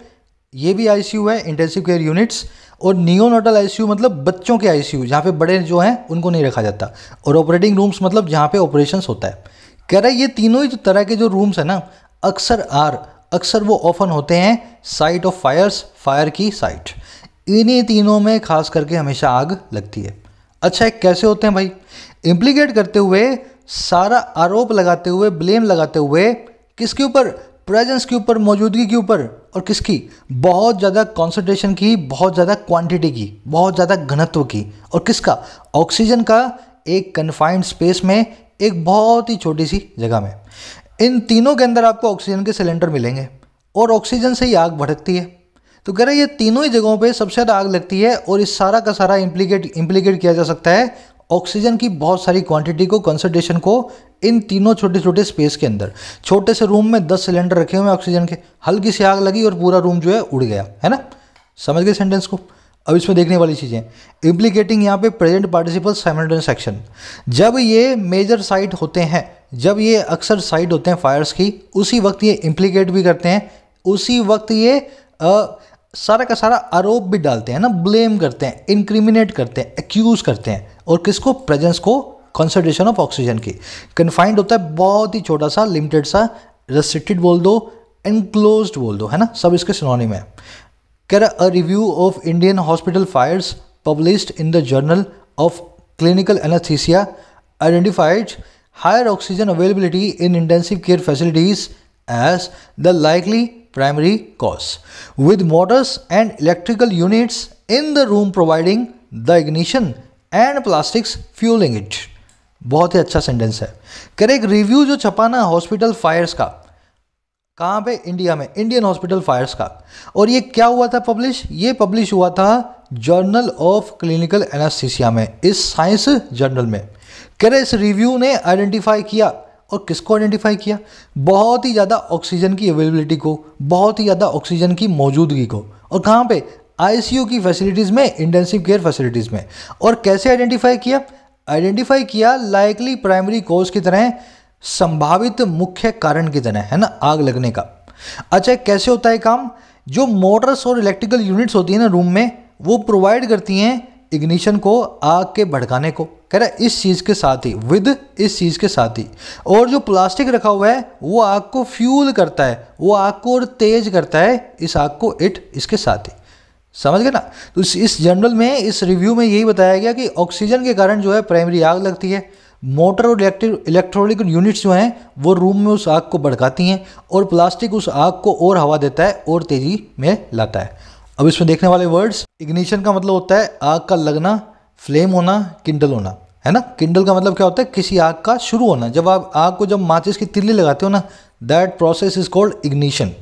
ये भी आईसीयू है इंटेंसिव केयर यूनिट्स और नियोनेटल आईसीयू मतलब बच्चों के आईसीयू जहाँ पे बड़े जो हैं उनको नहीं रखा जाता और ऑपरेटिंग रूम्स मतलब जहाँ पे ऑपरेशन होता है कह रहा है ये तीनों ही तरह के जो रूम्स हैं ना अक्सर आर अक्सर वो ऑफन होते हैं साइट ऑफ फायर्स फायर की साइट इन्हीं तीनों में खास करके हमेशा आग लगती है अच्छा एक कैसे होते हैं भाई इम्प्लीकेट करते हुए सारा आरोप लगाते हुए ब्लेम लगाते हुए किसके ऊपर प्रेजेंस के ऊपर मौजूदगी के ऊपर और किसकी बहुत ज़्यादा कॉन्सेंट्रेशन की बहुत ज़्यादा क्वांटिटी की बहुत ज़्यादा घनत्व की और किसका ऑक्सीजन का एक कन्फाइंड स्पेस में एक बहुत ही छोटी सी जगह में इन तीनों के अंदर आपको ऑक्सीजन के सिलेंडर मिलेंगे और ऑक्सीजन से ही आग भड़कती है तो कह रहे हैं ये तीनों ही जगहों पे सबसे ज़्यादा आग लगती है और इस सारा का सारा इम्प्लीकेट इम्प्लीकेट किया जा सकता है ऑक्सीजन की बहुत सारी क्वांटिटी को कंसनट्रेशन को इन तीनों छोटे छोटे स्पेस के अंदर छोटे से रूम में दस सिलेंडर रखे हुए ऑक्सीजन के हल्की सी आग लगी और पूरा रूम जो है उड़ गया है ना समझ गए सेंटेंस को अब इसमें देखने वाली चीज़ें इम्प्लीकेटिंग यहाँ पे प्रेजेंट पार्टिसिपल साइमल्टेनियस एक्शन जब ये मेजर साइट होते हैं जब ये अक्सर साइट होते हैं फायर्स की उसी वक्त ये इम्प्लीकेट भी करते हैं उसी वक्त ये सारा का सारा आरोप भी डालते हैं ना ब्लेम करते हैं इनक्रिमिनेट करते हैं एक्यूज़ करते हैं और किसको प्रेजेंस को कॉन्सेंट्रेशन ऑफ ऑक्सीजन की कन्फाइंड होता है बहुत ही छोटा सा लिमिटेड सा रेस्ट्रिक्टेड बोल दो एनक्लोज बोल दो है ना सब इसके सिनोनिम है कह रहा a review of Indian hospital fires published in the journal of clinical anaesthesia identified higher oxygen availability in intensive care facilities as the likely primary cause with motors and electrical units in the room providing the ignition and plastics fueling it. बहुत ही अच्छा sentence है एक review जो छपाना hospital Fyers का कहाँ पे India में Indian hospital Fyers का और ये क्या हुआ था पब्लिश ये पब्लिश हुआ था जर्नल ऑफ क्लिनिकल एनास्थीसिया में इस साइंस जर्नल में इस रिव्यू ने आइडेंटिफाई किया और किसको आइडेंटिफाई किया बहुत ही ज़्यादा ऑक्सीजन की अवेलेबिलिटी को बहुत ही ज़्यादा ऑक्सीजन की मौजूदगी को और कहाँ पे आईसीयू की फैसिलिटीज़ में इंटेंसिव केयर फैसिलिटीज़ में और कैसे आइडेंटिफाई किया आइडेंटिफाई किया लाइकली प्राइमरी कोर्स की तरह संभावित मुख्य कारण की तरह है ना आग लगने का अच्छा कैसे होता है काम जो मोटर्स और इलेक्ट्रिकल यूनिट्स होती है ना रूम में वो प्रोवाइड करती हैं इग्निशन को आग के भड़काने को कह रहा है इस चीज़ के साथ ही विद इस चीज़ के साथ ही और जो प्लास्टिक रखा हुआ है वो आग को फ्यूल करता है वो आग को और तेज करता है इस आग को इट इसके साथ ही समझ गए ना तो इस इस जनरल में इस रिव्यू में यही बताया गया कि ऑक्सीजन के कारण जो है प्राइमरी आग लगती है मोटर और इलेक्ट्रिक इलेक्ट्रॉनिक यूनिट्स जो हैं वो रूम में उस आग को भड़काती हैं और प्लास्टिक उस आग को और हवा देता है और तेज़ी में लाता है अब इसमें देखने वाले वर्ड्स इग्निशन का मतलब होता है आग का लगना फ्लेम होना किंडल होना है ना किंडल का मतलब क्या होता है किसी आग का शुरू होना जब आप आग को जब माचिस की तिल्ली लगाते हो ना that process is called ignition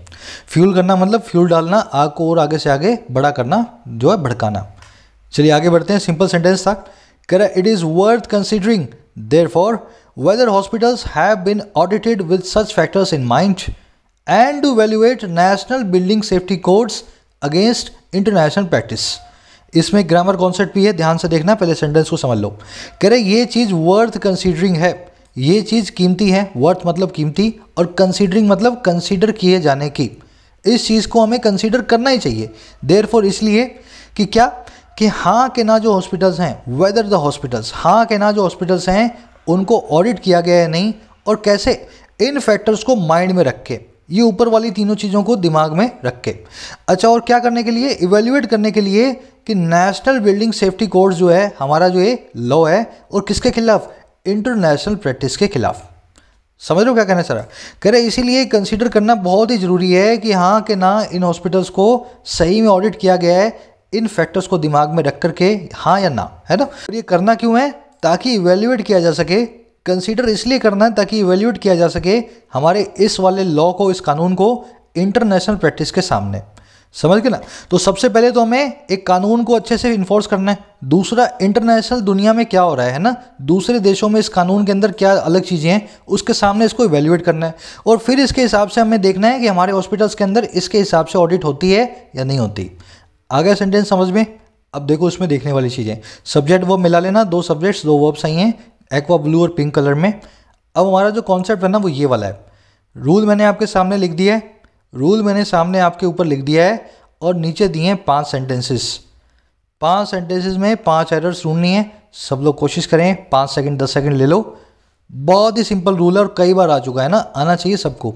fuel करना मतलब फ्यूल डालना आग को और आगे से आगे बड़ा करना जो है भड़काना चलिए आगे बढ़ते हैं सिंपल सेंटेंस था कह रहा it is worth considering therefore whether hospitals have been audited with such factors in mind and to evaluate national building safety codes against international practice इसमें ग्रामर कॉन्सेप्ट भी है ध्यान से देखना पहले सेंटेंस को समझ लो कह रहे ये चीज़ वर्थ कंसीडरिंग है ये चीज़ कीमती है वर्थ मतलब कीमती और कंसीडरिंग मतलब कंसीडर किए जाने की इस चीज़ को हमें कंसीडर करना ही चाहिए देर फॉर इसलिए कि क्या कि हाँ के ना जो हॉस्पिटल्स हैं वेदर द हॉस्पिटल्स हाँ के ना जो हॉस्पिटल्स हैं उनको ऑडिट किया गया है नहीं और कैसे इन फैक्टर्स को माइंड में रख के ये ऊपर वाली तीनों चीज़ों को दिमाग में रख के अच्छा और क्या करने के लिए इवेल्युएट करने के लिए कि नेशनल बिल्डिंग सेफ्टी कोड जो है हमारा जो ये लॉ है और किसके खिलाफ इंटरनेशनल प्रैक्टिस के खिलाफ समझ लो क्या कहना है सर कह रहे इसीलिए कंसिडर करना बहुत ही ज़रूरी है कि हाँ कि ना इन हॉस्पिटल्स को सही में ऑडिट किया गया है इन फैक्टर्स को दिमाग में रख करके हाँ या ना है ना और ये करना क्यों है ताकि इवेल्युएट किया जा सके कंसीडर इसलिए करना है ताकि इवेल्यूट किया जा सके हमारे इस वाले लॉ को इस कानून को इंटरनेशनल प्रैक्टिस के सामने समझ गए ना तो सबसे पहले तो हमें एक कानून को अच्छे से इन्फोर्स करना है दूसरा इंटरनेशनल दुनिया में क्या हो रहा है ना दूसरे देशों में इस कानून के अंदर क्या अलग चीज़ें हैं उसके सामने इसको इवेल्यूएट करना है और फिर इसके हिसाब से हमें देखना है कि हमारे हॉस्पिटल्स के अंदर इसके हिसाब से ऑडिट होती है या नहीं होती आगे सेंटेंस समझ में अब देखो इसमें देखने वाली चीज़ें सब्जेक्ट वर्ब मिला लेना दो सब्जेक्ट्स दो वर्ब सही हैं एक्वा ब्लू और पिंक कलर में अब हमारा जो कॉन्सेप्ट है ना वो ये वाला है रूल मैंने आपके सामने लिख दिया है रूल मैंने सामने आपके ऊपर लिख दिया है और नीचे दिए हैं पांच सेंटेंसेस पांच सेंटेंसेस में पांच एरर्स ढूंढनी है सब लोग कोशिश करें पाँच सेकेंड दस सेकेंड ले लो बहुत ही सिंपल रूल है और कई बार आ चुका है ना आना चाहिए सबको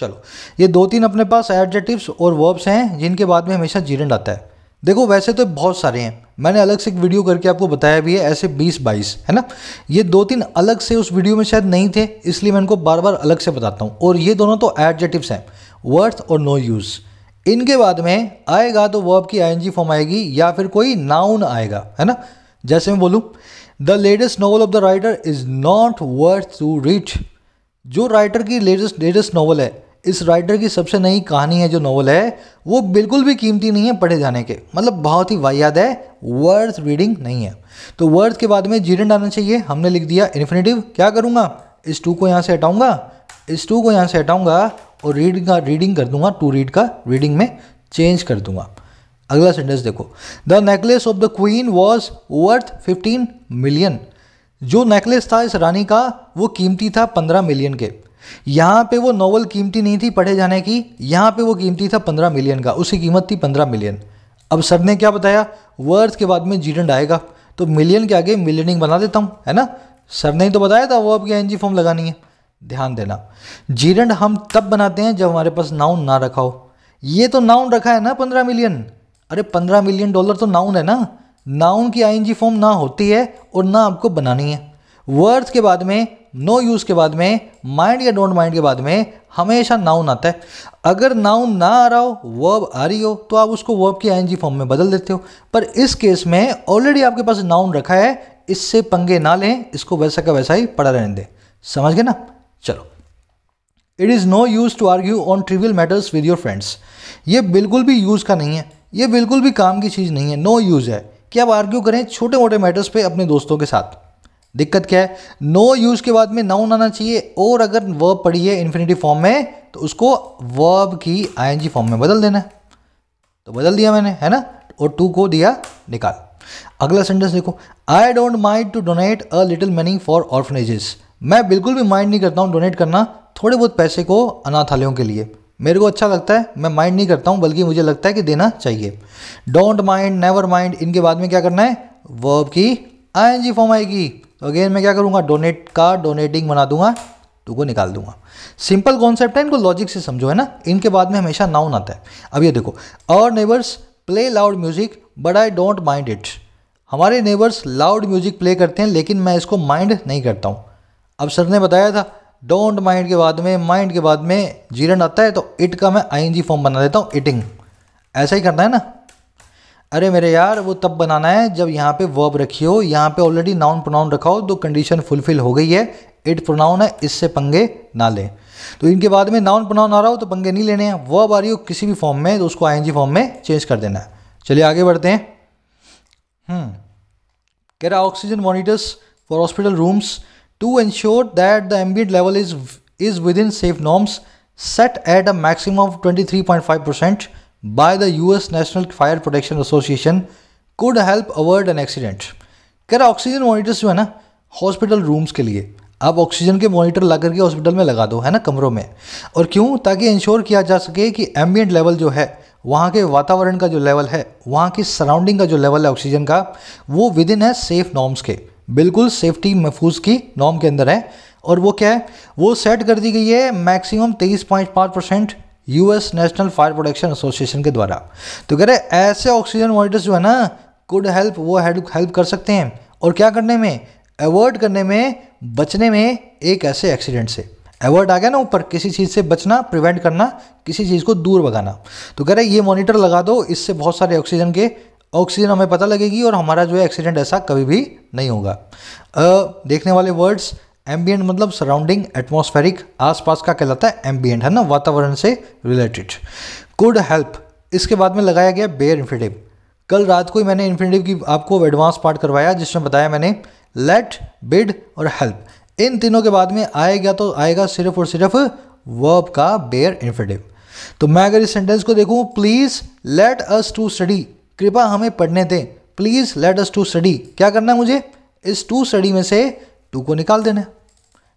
चलो ये दो तीन अपने पास एडजेटिव्स और वर्ब्स हैं जिनके बाद में हमेशा जीरेंड आता है देखो वैसे तो बहुत सारे हैं मैंने अलग से एक वीडियो करके आपको बताया भी है ऐसे 20 बाईस है ना ये दो तीन अलग से उस वीडियो में शायद नहीं थे इसलिए मैं इनको बार बार अलग से बताता हूँ और ये दोनों तो एडजेटिव्स हैं वर्थ और नो यूज़ इनके बाद में आएगा तो वर्ब की आई फॉर्म आएगी या फिर कोई नाउन आएगा है ना जैसे मैं बोलूँ the latest novel of the writer is not worth to reach जो राइटर की लेटेस्ट लेटेस्ट नॉवल है इस राइटर की सबसे नई कहानी है जो नॉवल है वो बिल्कुल भी कीमती नहीं है पढ़े जाने के मतलब बहुत ही वाहियात है वर्थ रीडिंग नहीं है तो वर्थ के बाद में जीरन आना चाहिए हमने लिख दिया इन्फिनेटिव क्या करूँगा इस टू को यहाँ से हटाऊँगा इस टू को यहाँ से हटाऊँगा और रीड का रीडिंग कर दूंगा टू रीड का रीडिंग में चेंज कर दूंगा अगला सेंटेंस देखो the necklace of the queen was worth fifteen million जो नेकलेस था इस रानी का वो कीमती था पंद्रह मिलियन के यहाँ पे वो नॉवल कीमती नहीं थी पढ़े जाने की यहाँ पे वो कीमती था पंद्रह मिलियन का उसकी कीमत थी पंद्रह मिलियन अब सर ने क्या बताया वर्थ के बाद में जीडेंट आएगा तो मिलियन के आगे मिलियनिंग बना देता हूँ है ना सर ने ही तो बताया था वो आपकी एन फॉर्म लगानी है ध्यान देना जीरेंड हम तब बनाते हैं जब हमारे पास नाउन ना रखा हो ये तो नाउन रखा है ना पंद्रह मिलियन अरे पंद्रह मिलियन डॉलर तो नाउन है ना नाउन की आई फॉर्म ना होती है और ना आपको बनानी है वर्ड्स के बाद में नो no यूज़ के बाद में माइंड या डोंट माइंड के बाद में हमेशा नाउन आता है अगर नाउन ना आ रहा हो वर्ब आ रही हो तो आप उसको वर्ब के आई फॉर्म में बदल देते हो पर इस केस में ऑलरेडी आपके पास नाउन रखा है इससे पंगे ना लें इसको वैसा का वैसा ही पड़ा रहने दें समझ गए ना चलो it is no use to argue on trivial matters with your friends ये बिल्कुल भी यूज़ का नहीं है ये बिल्कुल भी काम की चीज़ नहीं है नो no यूज़ है कि आप आर्ग्यू करें छोटे मोटे मैटर्स पे अपने दोस्तों के साथ दिक्कत क्या है नो यूज़ के बाद में नाउन आना चाहिए और अगर वर्ब पड़ी है इन्फिनेटिव फॉर्म में तो उसको वर्ब की आईएनजी फॉर्म में बदल देना तो बदल दिया मैंने है ना और टू को दिया निकाल अगला सेंटेंस देखो I don't mind to donate a little money for orphanages मैं बिल्कुल भी माइंड नहीं करता हूँ डोनेट करना थोड़े बहुत पैसे को अनाथालयों के लिए मेरे को अच्छा लगता है मैं माइंड नहीं करता हूँ बल्कि मुझे लगता है कि देना चाहिए डोंट माइंड नेवर माइंड इनके बाद में क्या करना है वर्ब की आई फॉर्म आएगी तो अगेन मैं क्या करूँगा डोनेट का डोनेटिंग बना दूंगा टू को निकाल दूंगा सिंपल कॉन्सेप्ट है इनको लॉजिक से समझो है ना इनके बाद में हमेशा नाउन आता है अब ये देखो और neighbours play loud music but I don't mind it हमारे नेबर्स लाउड म्यूजिक प्ले करते हैं लेकिन मैं इसको माइंड नहीं करता हूँ अब सर ने बताया था डोंट माइंड के बाद में माइंड के बाद में जीरन आता है तो इट का मैं आई फॉर्म बना देता हूँ इटिंग ऐसा ही करना है ना अरे मेरे यार वो तब बनाना है जब यहाँ पे वर्ब रखी हो यहाँ पे ऑलरेडी नाउन प्रोनाउन रखा हो तो कंडीशन फुलफिल हो गई है इट प्रोनाउन है इससे पंगे ना लें तो इनके बाद में नाउन प्रोनाउन आ रहा हो तो पंगे नहीं लेने हैं वर्ब आ रही हो किसी भी फॉर्म में तो उसको आई फॉर्म में चेंज कर देना है चलिए आगे बढ़ते हैं कह रहा oxygen monitors for hospital rooms to ensure that the ambient level is is within safe norms of twenty three point five percent by the US National Fire Protection Association could help avoid an accident. कह रहा oxygen monitors जो है ना hospital rooms के लिए आप oxygen के monitor ला करके हॉस्पिटल में लगा दो है ना कमरों में और क्यों ताकि इंश्योर किया जा सके कि एम्बियट लेवल जो है वहाँ के वातावरण का जो लेवल है वहाँ की सराउंडिंग का जो लेवल है ऑक्सीजन का वो विद इन है सेफ नॉर्म्स के बिल्कुल सेफ्टी महफूज की नॉर्म के अंदर है और वो क्या है वो सेट कर दी गई है मैक्सिमम तेईस पॉइंट पाँच percent US national fire protection association के द्वारा तो कह रहे ऐसे ऑक्सीजन मॉनिटर्स जो है ना कुड हेल्प वो हेल्प कर सकते हैं और क्या करने में अवॉइड करने में बचने में एक ऐसे एक्सीडेंट से अवॉइड आ गया ना ऊपर किसी चीज़ से बचना प्रिवेंट करना किसी चीज़ को दूर भगाना तो कह रहे ये मॉनिटर लगा दो इससे बहुत सारे ऑक्सीजन के ऑक्सीजन हमें पता लगेगी और हमारा जो है एक्सीडेंट ऐसा कभी भी नहीं होगा देखने वाले वर्ड्स एम्बियंट मतलब सराउंडिंग एटमोस्फेरिक आसपास का कहलाता है एम्बियंट है ना वातावरण से रिलेटेड कुड हेल्प इसके बाद में लगाया गया बेयर इन्फिनेटिव कल रात को ही मैंने इन्फिनेटिव की आपको एडवांस पार्ट करवाया जिसमें बताया मैंने लेट बिड और हेल्प इन तीनों के बाद में आएगा तो आएगा सिर्फ और सिर्फ वर्ब का बेयर इन्फिनेटिव तो मैं अगर इस सेंटेंस को देखूँ please let us to study कृपा हमें पढ़ने दें please let us to study क्या करना है मुझे इस टू स्टडी में से टू को निकाल देना है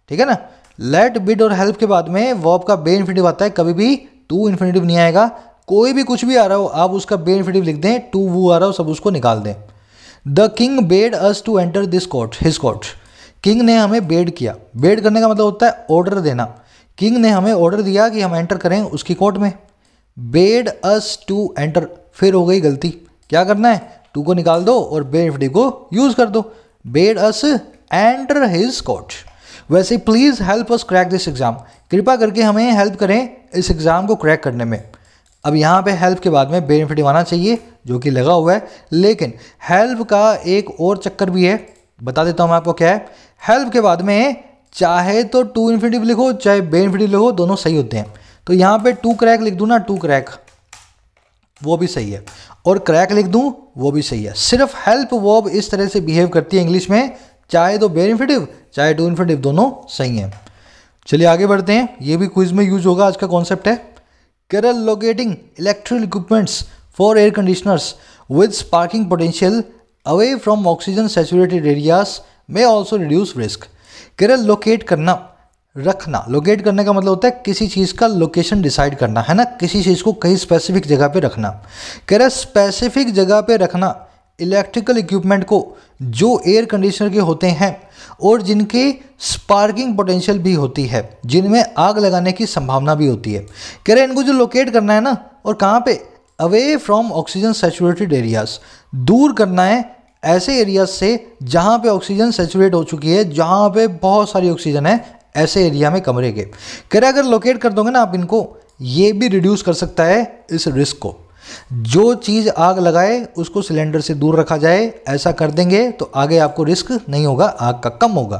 ठीक है ना लेट बिड और हेल्प के बाद में वॉब का बे इन्फिनेटिव आता है कभी भी टू इन्फिनेटिव नहीं आएगा कोई भी कुछ भी आ रहा हो आप उसका बे इन्फिनेटिव लिख दें टू वो आ रहा हो सब उसको निकाल दें the king bade us to enter this court his court king ने हमें बेड किया बेड करने का मतलब होता है ऑर्डर देना किंग ने हमें ऑर्डर दिया कि हम एंटर करें उसकी कोर्ट में बेड अस टू एंटर फिर हो गई गलती क्या करना है टू को निकाल दो और बे इन्फिनेटिव को यूज़ कर दो बेड अस एंटर हिज कोच वैसे please help us crack this exam कृपा करके हमें हेल्प करें इस एग्ज़ाम को क्रैक करने में अब यहाँ पे हेल्प के बाद में बेनिफिटिव आना चाहिए जो कि लगा हुआ है लेकिन हेल्प का एक और चक्कर भी है बता देता हूँ मैं आपको क्या है हेल्प के बाद में चाहे तो टू इन्फिटिव लिखो चाहे बेनिफिटिव लिखो दोनों सही होते हैं तो यहाँ पे टू क्रैक लिख दूँ ना टू क्रैक वो भी सही है और क्रैक लिख दूँ वो भी सही है सिर्फ हेल्प वॉब इस तरह से बिहेव करती है इंग्लिश में चाहे तो बेयर चाहे टू इन्फिटिव दोनों सही हैं चलिए आगे बढ़ते हैं ये भी क्विज में यूज होगा आज का कॉन्सेप्ट है careful locating electrical equipments for air conditioners with sparking potential away from oxygen saturated areas में also reduce risk careful locate करना रखना लोकेट करने का मतलब होता है किसी चीज़ का लोकेशन डिसाइड करना है ना किसी चीज़ को कहीं स्पेसिफिक जगह पे रखना कह रहे स्पेसिफिक जगह पे रखना इलेक्ट्रिकल इक्विपमेंट को जो एयर कंडीशनर के होते हैं और जिनके स्पार्किंग पोटेंशियल भी होती है जिनमें आग लगाने की संभावना भी होती है कह रहे हैं इनको जो लोकेट करना है ना और कहाँ पे away from oxygen saturated areas दूर करना है ऐसे एरियाज से जहाँ पे ऑक्सीजन सेचुरेट हो चुकी है जहाँ पे बहुत सारी ऑक्सीजन है ऐसे एरिया में कमरे के कह रहे अगर लोकेट कर दोगे ना आप इनको ये भी रिड्यूस कर सकता है इस रिस्क को जो चीज़ आग लगाए उसको सिलेंडर से दूर रखा जाए ऐसा कर देंगे तो आगे आपको रिस्क नहीं होगा आग का कम होगा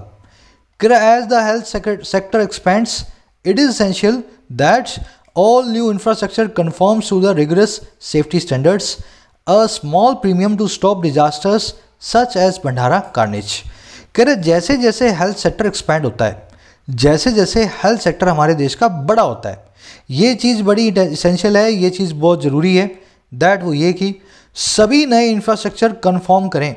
क्रा as the health sector expands it is essential that's all new infrastructure confirms to the rigorous safety standards a small premium to stop disasters such as Bhandara carnage कह रहे जैसे जैसे हेल्थ सेक्टर एक्सपैंड होता है जैसे जैसे हेल्थ सेक्टर हमारे देश का बड़ा होता है ये चीज़ बड़ी इसेंशियल है ये चीज़ बहुत ज़रूरी है दैट वो ये कि सभी नए इंफ्रास्ट्रक्चर कन्फर्म करें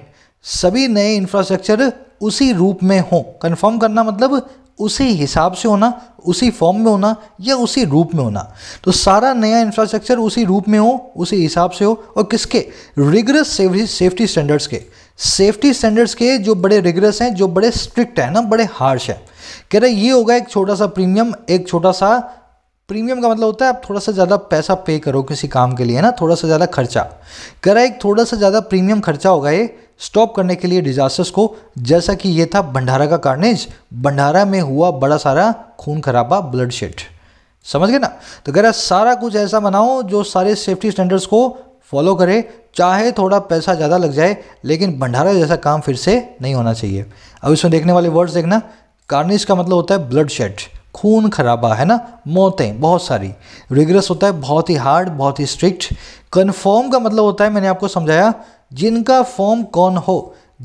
सभी नए इंफ्रास्ट्रक्चर उसी रूप में हों कन्फर्म करना मतलब उसी हिसाब से होना उसी फॉर्म में होना या उसी रूप में होना तो सारा नया इंफ्रास्ट्रक्चर उसी रूप में हो उसी हिसाब से हो और किसके रिगरस सेफ्टी सेफ्टी स्टैंडर्ड्स के सेफ्टी स्टैंडर्ड्स के जो बड़े रिगरस हैं जो बड़े स्ट्रिक्ट हैं ना बड़े हार्श हैं कह रहे ये होगा एक छोटा सा प्रीमियम एक छोटा सा प्रीमियम का मतलब होता है आप थोड़ा सा ज़्यादा पैसा पे करो किसी काम के लिए है ना थोड़ा सा ज़्यादा खर्चा करा एक थोड़ा सा ज़्यादा प्रीमियम खर्चा होगा ये स्टॉप करने के लिए डिजास्टर्स को जैसा कि ये था भंडारा का कार्नेज भंडारा में हुआ बड़ा सारा खून खराबा ब्लड शेड समझ गए ना तो कह रहा सारा कुछ ऐसा बनाओ जो सारे सेफ्टी स्टैंडर्ड्स को फॉलो करे चाहे थोड़ा पैसा ज़्यादा लग जाए लेकिन भंडारा जैसा काम फिर से नहीं होना चाहिए अब इसमें देखने वाले वर्ड्स देखना कार्निश का मतलब होता है ब्लड शेड खून खराबा है ना मौतें बहुत सारी रिग्रेस होता है बहुत ही हार्ड बहुत ही स्ट्रिक्ट कन्फर्म का मतलब होता है मैंने आपको समझाया जिनका फॉर्म कौन हो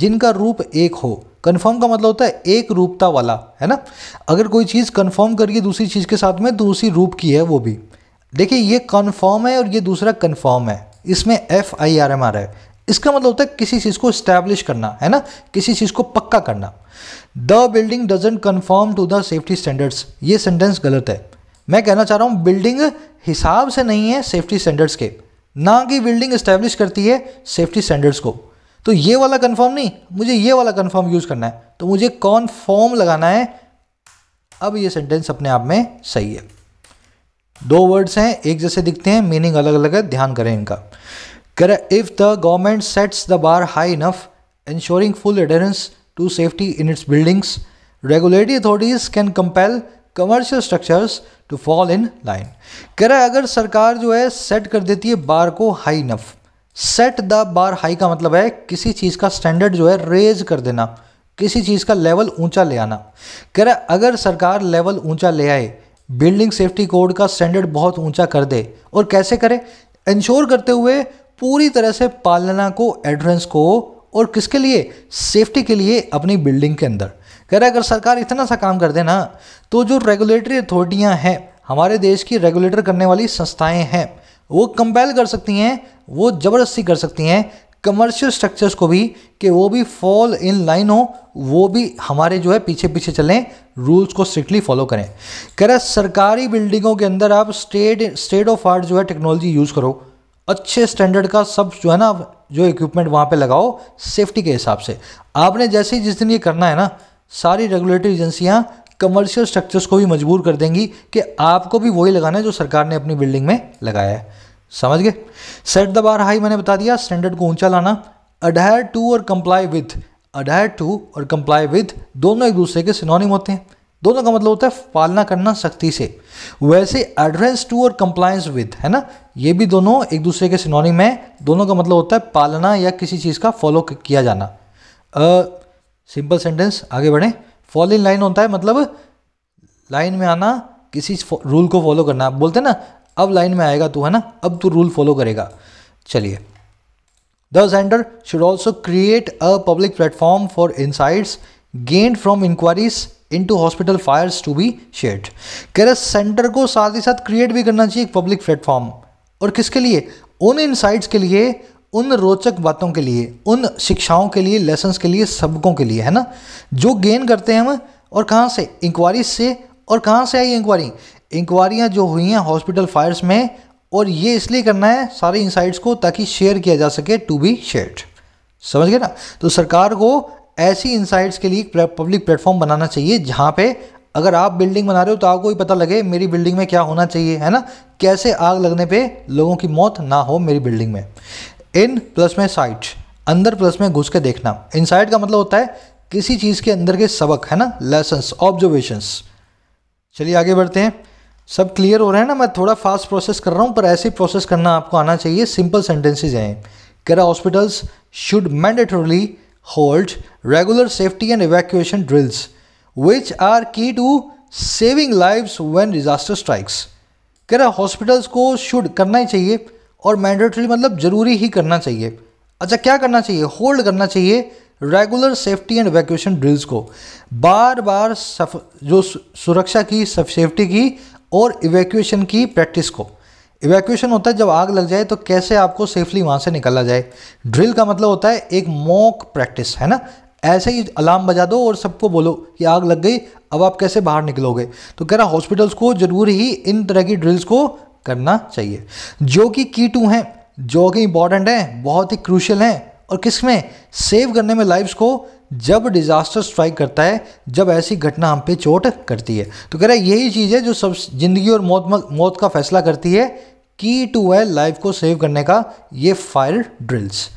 जिनका रूप एक हो कन्फर्म का मतलब होता है एक रूपता वाला है ना अगर कोई चीज़ कन्फर्म करिए दूसरी चीज़ के साथ में तो उसी रूप की है वो भी देखिए ये कन्फर्म है और ये दूसरा कन्फर्म है इसमें F I R M R है इसका मतलब होता है किसी चीज़ को इस्टेब्लिश करना है ना किसी चीज़ को पक्का करना the building doesn't confirm to the safety standards ये सेंटेंस गलत है मैं कहना चाह रहा हूँ बिल्डिंग हिसाब से नहीं है सेफ्टी स्टैंडर्ड्स के ना कि बिल्डिंग इस्टेब्लिश करती है सेफ्टी स्टैंडर्ड्स को तो ये वाला कन्फर्म नहीं मुझे ये वाला कन्फर्म यूज़ करना है तो मुझे कौन फॉर्म लगाना है अब ये सेंटेंस अपने आप में सही है दो वर्ड्स हैं एक जैसे दिखते हैं मीनिंग अलग अलग है ध्यान करें इनका कर if the government sets the bar high enough ensuring full adherence to safety in its buildings, regulatory authorities can compel commercial structures to fall in line कह रहा है अगर सरकार जो है सेट कर देती है बार को high enough set the bar high का मतलब है किसी चीज़ का स्टैंडर्ड जो है रेज कर देना किसी चीज़ का लेवल ऊंचा ले आना कह रहा है अगर सरकार लेवल ऊंचा ले आए बिल्डिंग सेफ्टी कोड का स्टैंडर्ड बहुत ऊंचा कर दे और कैसे करे इंश्योर करते हुए पूरी तरह से पालना को एड्रेंस को और किसके लिए सेफ्टी के लिए अपनी बिल्डिंग के अंदर कह रहे अगर सरकार इतना सा काम कर दे ना तो जो रेगुलेटरी अथॉरिटियाँ हैं हमारे देश की रेगुलेटर करने वाली संस्थाएँ हैं वो कंपेल कर सकती हैं वो ज़बरदस्ती कर सकती हैं कमर्शियल स्ट्रक्चर्स को भी कि वो भी फॉल इन लाइन हो वो भी हमारे जो है पीछे पीछे चलें रूल्स को स्ट्रिक्टली फॉलो करें कह रहे सरकारी बिल्डिंगों के अंदर आप स्टेट स्टेट ऑफ आर्ट जो है टेक्नोलॉजी यूज़ करो अच्छे स्टैंडर्ड का सब जो है ना जो इक्विपमेंट वहाँ पे लगाओ सेफ्टी के हिसाब से आपने जैसे ही जिस दिन ये करना है ना सारी रेगुलेटरी एजेंसियाँ कमर्शियल स्ट्रक्चर्स को भी मजबूर कर देंगी कि आपको भी वही लगाना है जो सरकार ने अपनी बिल्डिंग में लगाया है समझ गए सेट द बार हाई मैंने बता दिया स्टैंडर्ड को ऊंचा लाना अडहर टू और कंप्लाई विथ अडहर टू और कंप्लाई विथ दोनों एक दूसरे के सिनोनिम होते हैं दोनों का मतलब होता है पालना करना सख्ती से वैसे एडवेंस टू और कंप्लायंस विद है ना ये भी दोनों एक दूसरे के सिनोनिम है दोनों का मतलब होता है पालना या किसी चीज़ का फॉलो किया जाना सिंपल सेंटेंस आगे बढ़ें फॉल इन लाइन होता है मतलब लाइन में आना किसी रूल को फॉलो करना बोलते ना अब लाइन में आएगा तू है ना अब तू रूल फॉलो करेगा चलिए the centre should also create a public platform for insights gained from inquiries into hospital fires to be shared कह रहे सेंटर को साथ ही साथ क्रिएट भी करना चाहिए एक पब्लिक प्लेटफॉर्म और किसके लिए उन इंसाइट्स के लिए उन रोचक बातों के लिए उन शिक्षाओं के लिए लेसन के लिए सबकों के लिए है ना जो गेन करते हैं हम और कहाँ से इंक्वायरी से और कहाँ से आई इंक्वायरी इंक्वायरियाँ जो हुई हैं हॉस्पिटल फायर्स में और ये इसलिए करना है सारे इंसाइट्स को ताकि शेयर किया जा सके टू बी शेयर समझ गए ना तो सरकार को ऐसी इंसाइट्स के लिए एक पब्लिक प्लेटफॉर्म बनाना चाहिए जहाँ पे अगर आप बिल्डिंग बना रहे हो तो आपको भी पता लगे मेरी बिल्डिंग में क्या होना चाहिए है ना कैसे आग लगने पे लोगों की मौत ना हो मेरी बिल्डिंग में इन प्लस में साइट अंदर प्लस में घुस के देखना इनसाइट का मतलब होता है किसी चीज़ के अंदर के सबक है ना लेसन्स ऑब्जर्वेशंस चलिए आगे बढ़ते हैं सब क्लियर हो रहे हैं ना मैं थोड़ा फास्ट प्रोसेस कर रहा हूँ पर ऐसे प्रोसेस करना आपको आना चाहिए सिंपल सेंटेंसेज हैं कह रहा hospitals should mandatorily holds regular safety and evacuation drills, which are key to saving lives when disaster strikes. कह रहा हॉस्पिटल्स को शुड करना ही चाहिए और मैंडेटरी मतलब ज़रूरी ही करना चाहिए अच्छा क्या करना चाहिए होल्ड करना चाहिए regular safety and evacuation drills को बार बार सफ, जो सुरक्षा की सफ सेफ्टी की और इवैक्यूएशन की प्रैक्टिस को इवैक्यूएशन होता है जब आग लग जाए तो कैसे आपको सेफली वहाँ से निकला जाए ड्रिल का मतलब होता है एक मॉक प्रैक्टिस है ना ऐसे ही अलार्म बजा दो और सबको बोलो कि आग लग गई अब आप कैसे बाहर निकलोगे तो कह रहा हॉस्पिटल्स को ज़रूर ही इन तरह की ड्रिल्स को करना चाहिए जो कि की टू हैं जो कि इंपॉर्टेंट हैं बहुत ही क्रूशल हैं और किस में सेव करने में लाइफ्स को जब डिज़ास्टर स्ट्राइक करता है जब ऐसी घटना हम पे चोट करती है तो कह रहा है यही चीज़ है जो सब जिंदगी और मौत मौत का फैसला करती है की टू है लाइफ को सेव करने का ये फायर ड्रिल्स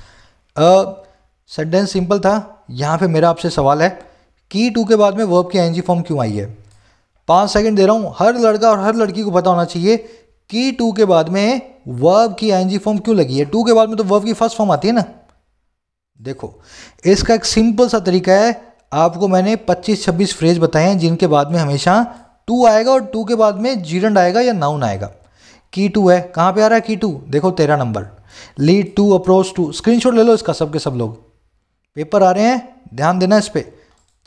सेंटेंस सिंपल था यहाँ पे मेरा आपसे सवाल है की टू के बाद में वर्ब की एनजी फॉर्म क्यों आई है पाँच सेकंड दे रहा हूँ हर लड़का और हर लड़की को पता होना चाहिए की टू के बाद में वर्ब की एनजी फॉर्म क्यों लगी है टू के बाद में तो वर्ब की फर्स्ट फॉर्म आती है ना देखो इसका एक सिंपल सा तरीका है आपको मैंने 25-26 फ्रेज बताए हैं जिनके बाद में हमेशा टू आएगा और टू के बाद में जीरंड आएगा या नाउन आएगा की टू है कहाँ पे आ रहा है की टू देखो तेरह नंबर lead to approach to screen ले लो इसका सबके सब लोग पेपर आ रहे हैं ध्यान देना इस पर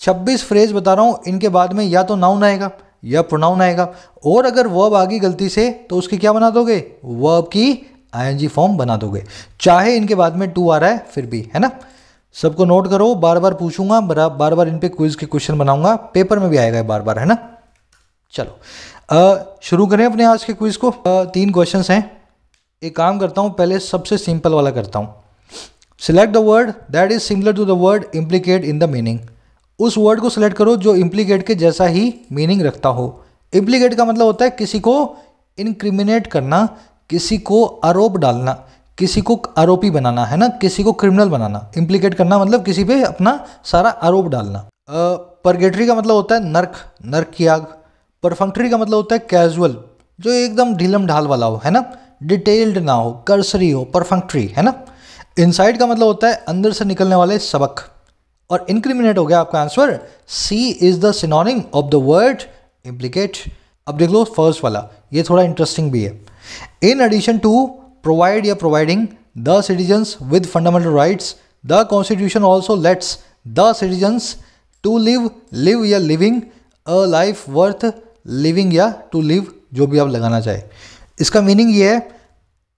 छब्बीस फ्रेज बता रहा हूँ इनके बाद में या तो नाउन आएगा या प्रोनाउन आएगा और अगर वर्ब आ गई गलती से तो उसकी क्या बना दोगे वर्ब की आई फॉर्म बना दोगे चाहे इनके बाद में टू आ रहा है फिर भी है ना सबको नोट करो बार बार पूछूंगा बार बार इन पे क्विज के क्वेश्चन बनाऊंगा पेपर में भी आएगा बार बार है ना चलो शुरू करें अपने आज के क्विज को आ, तीन क्वेश्चंस हैं एक काम करता हूँ पहले सबसे सिंपल वाला करता हूँ select the word that is similar to the word implicate in the meaning उस वर्ड को सिलेक्ट करो जो इम्प्लीकेट के जैसा ही मीनिंग रखता हो इम्प्लीकेट का मतलब होता है किसी को इनक्रिमिनेट करना किसी को आरोप डालना किसी को आरोपी बनाना है ना किसी को क्रिमिनल बनाना इम्प्लीकेट करना मतलब किसी पे अपना सारा आरोप डालना परगेटरी का मतलब होता है नर्क नर्क की आग परफंक्टरी का मतलब होता है कैजुअल जो एकदम ढीलम ढाल वाला हो है ना डिटेल्ड ना हो कर्सरी हो परफंक्ट्री है ना इनसाइड का मतलब होता है अंदर से निकलने वाले सबक और इंक्रिमिनेट हो गया आपका answer C is the synonym of the word implicate अब देख लो फर्स्ट वाला ये थोड़ा इंटरेस्टिंग भी है इन एडिशन टू प्रोवाइड या providing the citizens with fundamental rights the constitution also lets the citizens to live live या living a life worth living या टू लिव जो भी आप लगाना चाहें इसका मीनिंग ये है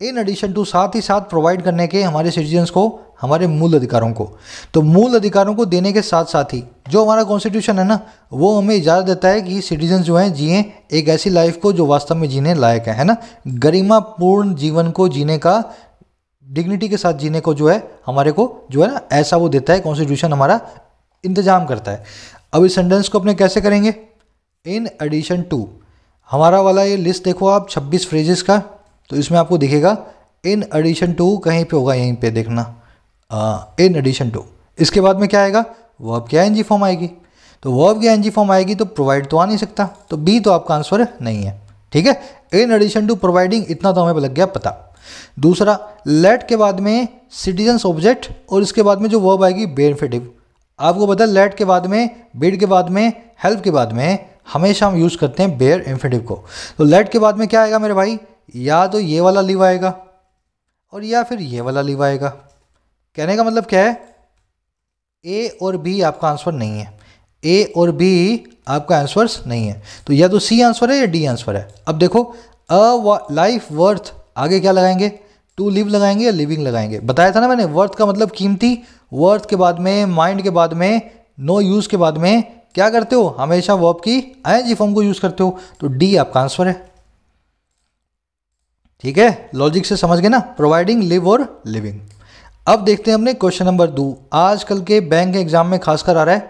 इन एडिशन टू साथ ही साथ प्रोवाइड करने के हमारे सिटीजन्स को हमारे मूल अधिकारों को तो मूल अधिकारों को देने के साथ साथ ही जो हमारा कॉन्स्टिट्यूशन है ना वो हमें इजाज़त देता है कि सिटीजन जो हैं जिए एक ऐसी लाइफ को जो वास्तव में जीने लायक है है ना गरिमापूर्ण जीवन को जीने का डिग्निटी के साथ जीने को जो है हमारे को जो है ना ऐसा वो देता है कॉन्स्टिट्यूशन हमारा इंतजाम करता है अब इस सेंटेंस को अपने कैसे करेंगे इन एडिशन टू हमारा वाला ये लिस्ट देखो आप 26 फ्रेजेस का तो इसमें आपको दिखेगा इन एडिशन टू कहीं पे होगा यहीं पे देखना इन एडिशन टू इसके बाद में क्या आएगा वर्ब क्या एनजी फॉर्म आएगी तो वर्ब क्या एनजी फॉर्म आएगी तो प्रोवाइड तो आ नहीं सकता तो बी तो आपका आंसर नहीं है ठीक है इन एडिशन टू प्रोवाइडिंग इतना तो हमें लग गया पता दूसरा लेट के बाद में सिटीजन्स ऑब्जेक्ट और इसके बाद में जो वर्ब आएगी बेनिफिटिव आपको पता है लेट के बाद में बीड के बाद में हेल्प के बाद में हमेशा हम यूज़ करते हैं बेयर इन्फेटिव को तो लेट के बाद में क्या आएगा मेरे भाई या तो ये वाला लिव आएगा और या फिर ये वाला लिव आएगा कहने का मतलब क्या है ए और बी आपका आंसर नहीं है ए और बी आपका आंसर नहीं है तो या तो सी आंसर है या डी आंसर है अब देखो अ लाइफ वर्थ आगे क्या लगाएंगे टू लिव लगाएंगे या लिविंग लगाएंगे बताया था ना मैंने वर्थ का मतलब कीमती वर्थ के बाद में माइंड के बाद में नो no यूज़ के बाद में क्या करते हो हमेशा वर्ब की आई जी फॉर्म को यूज़ करते हो तो डी आपका आंसर है ठीक है लॉजिक से समझ गए ना प्रोवाइडिंग लिव और लिविंग अब देखते हैं हमने क्वेश्चन नंबर दो आजकल के बैंक के एग्ज़ाम में खासकर आ रहा है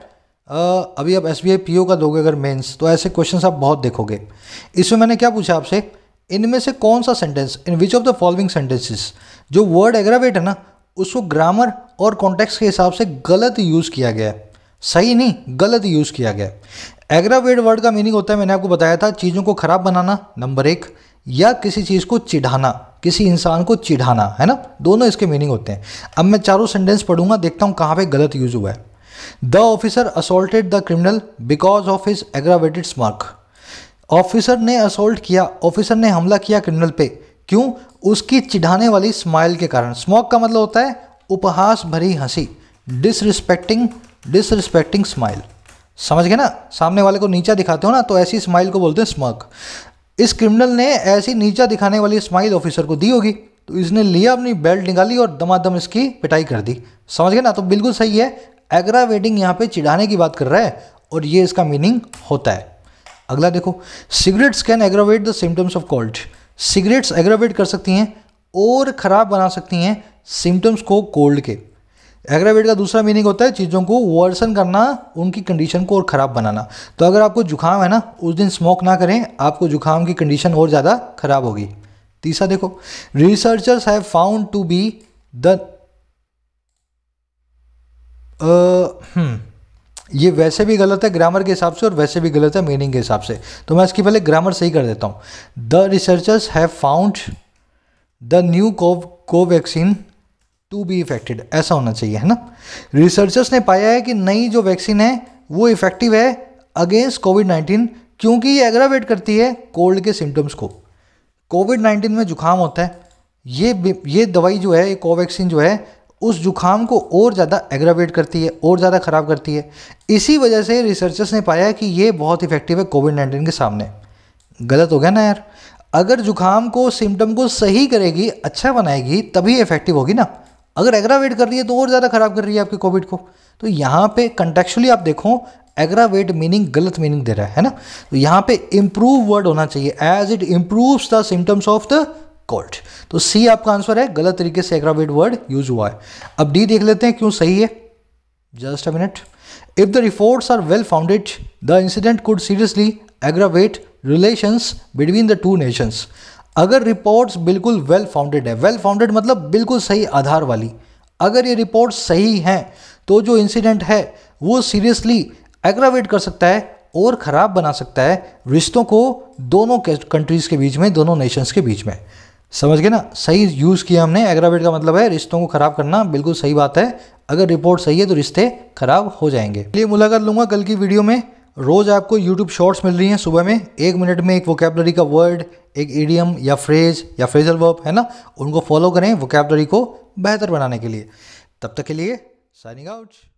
आ, अभी आप एस बी का दोगे अगर मेंस तो ऐसे क्वेश्चन आप बहुत देखोगे इसमें मैंने क्या पूछा आपसे इनमें से कौन सा sentence in which of the following sentences जो वर्ड एग्रावेट है ना उसको ग्रामर और कॉन्टेक्स्ट के हिसाब से गलत यूज़ किया गया है सही नहीं गलत यूज़ किया गया है एग्रावेट वर्ड का मीनिंग होता है मैंने आपको बताया था चीज़ों को ख़राब बनाना नंबर एक या किसी चीज़ को चिढ़ाना किसी इंसान को चिढ़ाना है ना दोनों इसके मीनिंग होते हैं अब मैं चारों सेंटेंस पढ़ूंगा देखता हूँ कहाँ पे गलत यूज़ हुआ है the officer assaulted the criminal because of his aggravated smirk officer ने असोल्ट किया ऑफिसर ने हमला किया क्रिमिनल पे क्यों उसकी चिढ़ाने वाली स्माइल के कारण स्मॉक का मतलब होता है उपहास भरी हंसी डिसरिस्पेक्टिंग डिसरिस्पेक्टिंग स्माइल समझ गए ना सामने वाले को नीचा दिखाते हो ना तो ऐसी स्माइल को बोलते हैं स्मर्क इस क्रिमिनल ने ऐसी नीचा दिखाने वाली स्माइल ऑफिसर को दी होगी तो इसने लिया अपनी बेल्ट निकाली और दमादम इसकी पिटाई कर दी समझ गए ना तो बिल्कुल सही है एग्रावेटिंग यहाँ पे चिढ़ाने की बात कर रहा है और ये इसका मीनिंग होता है अगला देखो cigarettes can aggravate the symptoms of cold cigarettes aggravate कर सकती हैं और ख़राब बना सकती हैं सिम्टम्स को कोल्ड के एग्रावेट का दूसरा मीनिंग होता है चीज़ों को वर्सन करना उनकी कंडीशन को और ख़राब बनाना तो अगर आपको जुकाम है ना उस दिन स्मोक ना करें आपको जुकाम की कंडीशन और ज़्यादा ख़राब होगी तीसरा देखो researchers have found to be the ये वैसे भी गलत है ग्रामर के हिसाब से और वैसे भी गलत है मीनिंग के हिसाब से तो मैं इसकी पहले ग्रामर सही कर देता हूँ the researchers have found the new cov Covaxin to be effected ऐसा होना चाहिए है ना रिसर्चर्स ने पाया है कि नई जो वैक्सीन है वो इफेक्टिव है अगेंस्ट कोविड नाइन्टीन क्योंकि ये एग्रावेट करती है कोल्ड के सिम्टम्स को कोविड नाइन्टीन में जुकाम होता है ये ये दवाई जो है ये कोवैक्सीन जो है उस जुकाम को और ज़्यादा एग्रावेट करती है और ज़्यादा ख़राब करती है इसी वजह से रिसर्चर्स ने पाया है कि ये बहुत इफेक्टिव है कोविड नाइन्टीन के सामने गलत हो गया ना यार अगर जुकाम को सिम्टम को सही करेगी अच्छा बनाएगी तभी इफेक्टिव होगी ना अगर एग्रावेट कर रही है तो और ज़्यादा ख़राब कर रही है आपके कोविड को तो यहाँ पे कंटेक्चुअली आप देखो एग्रावेट मीनिंग गलत मीनिंग दे रहा है ना तो यहाँ पे इम्प्रूव वर्ड होना चाहिए as it improves the symptoms of the cold तो सी आपका आंसर है गलत तरीके से एग्रावेट वर्ड यूज हुआ है अब डी देख लेते हैं क्यों सही है just a minute if the reports are well founded the incident could seriously aggravate relations between the two nations अगर रिपोर्ट्स बिल्कुल वेल फाउंडेड है वेल फाउंडेड मतलब बिल्कुल सही आधार वाली अगर ये रिपोर्ट सही हैं तो जो इंसिडेंट है वो सीरियसली एग्रावेट कर सकता है और ख़राब बना सकता है रिश्तों को दोनों कंट्रीज़ के बीच में दोनों नेशंस के बीच में समझ गए ना सही यूज़ किया हमने एग्रावेट का मतलब है रिश्तों को ख़राब करना बिल्कुल सही बात है अगर रिपोर्ट सही है तो रिश्ते ख़राब हो जाएंगे लिए मुलाकात लूँगा कल की वीडियो में रोज़ आपको यूट्यूब शॉर्ट्स मिल रही हैं सुबह में एक मिनट में एक वोकेबलरी का वर्ड एक एडियम या फ्रेज या फ्रेजल वर्ब है ना उनको फॉलो करें वोकेबलरी को बेहतर बनाने के लिए तब तक के लिए साइनिंग आउट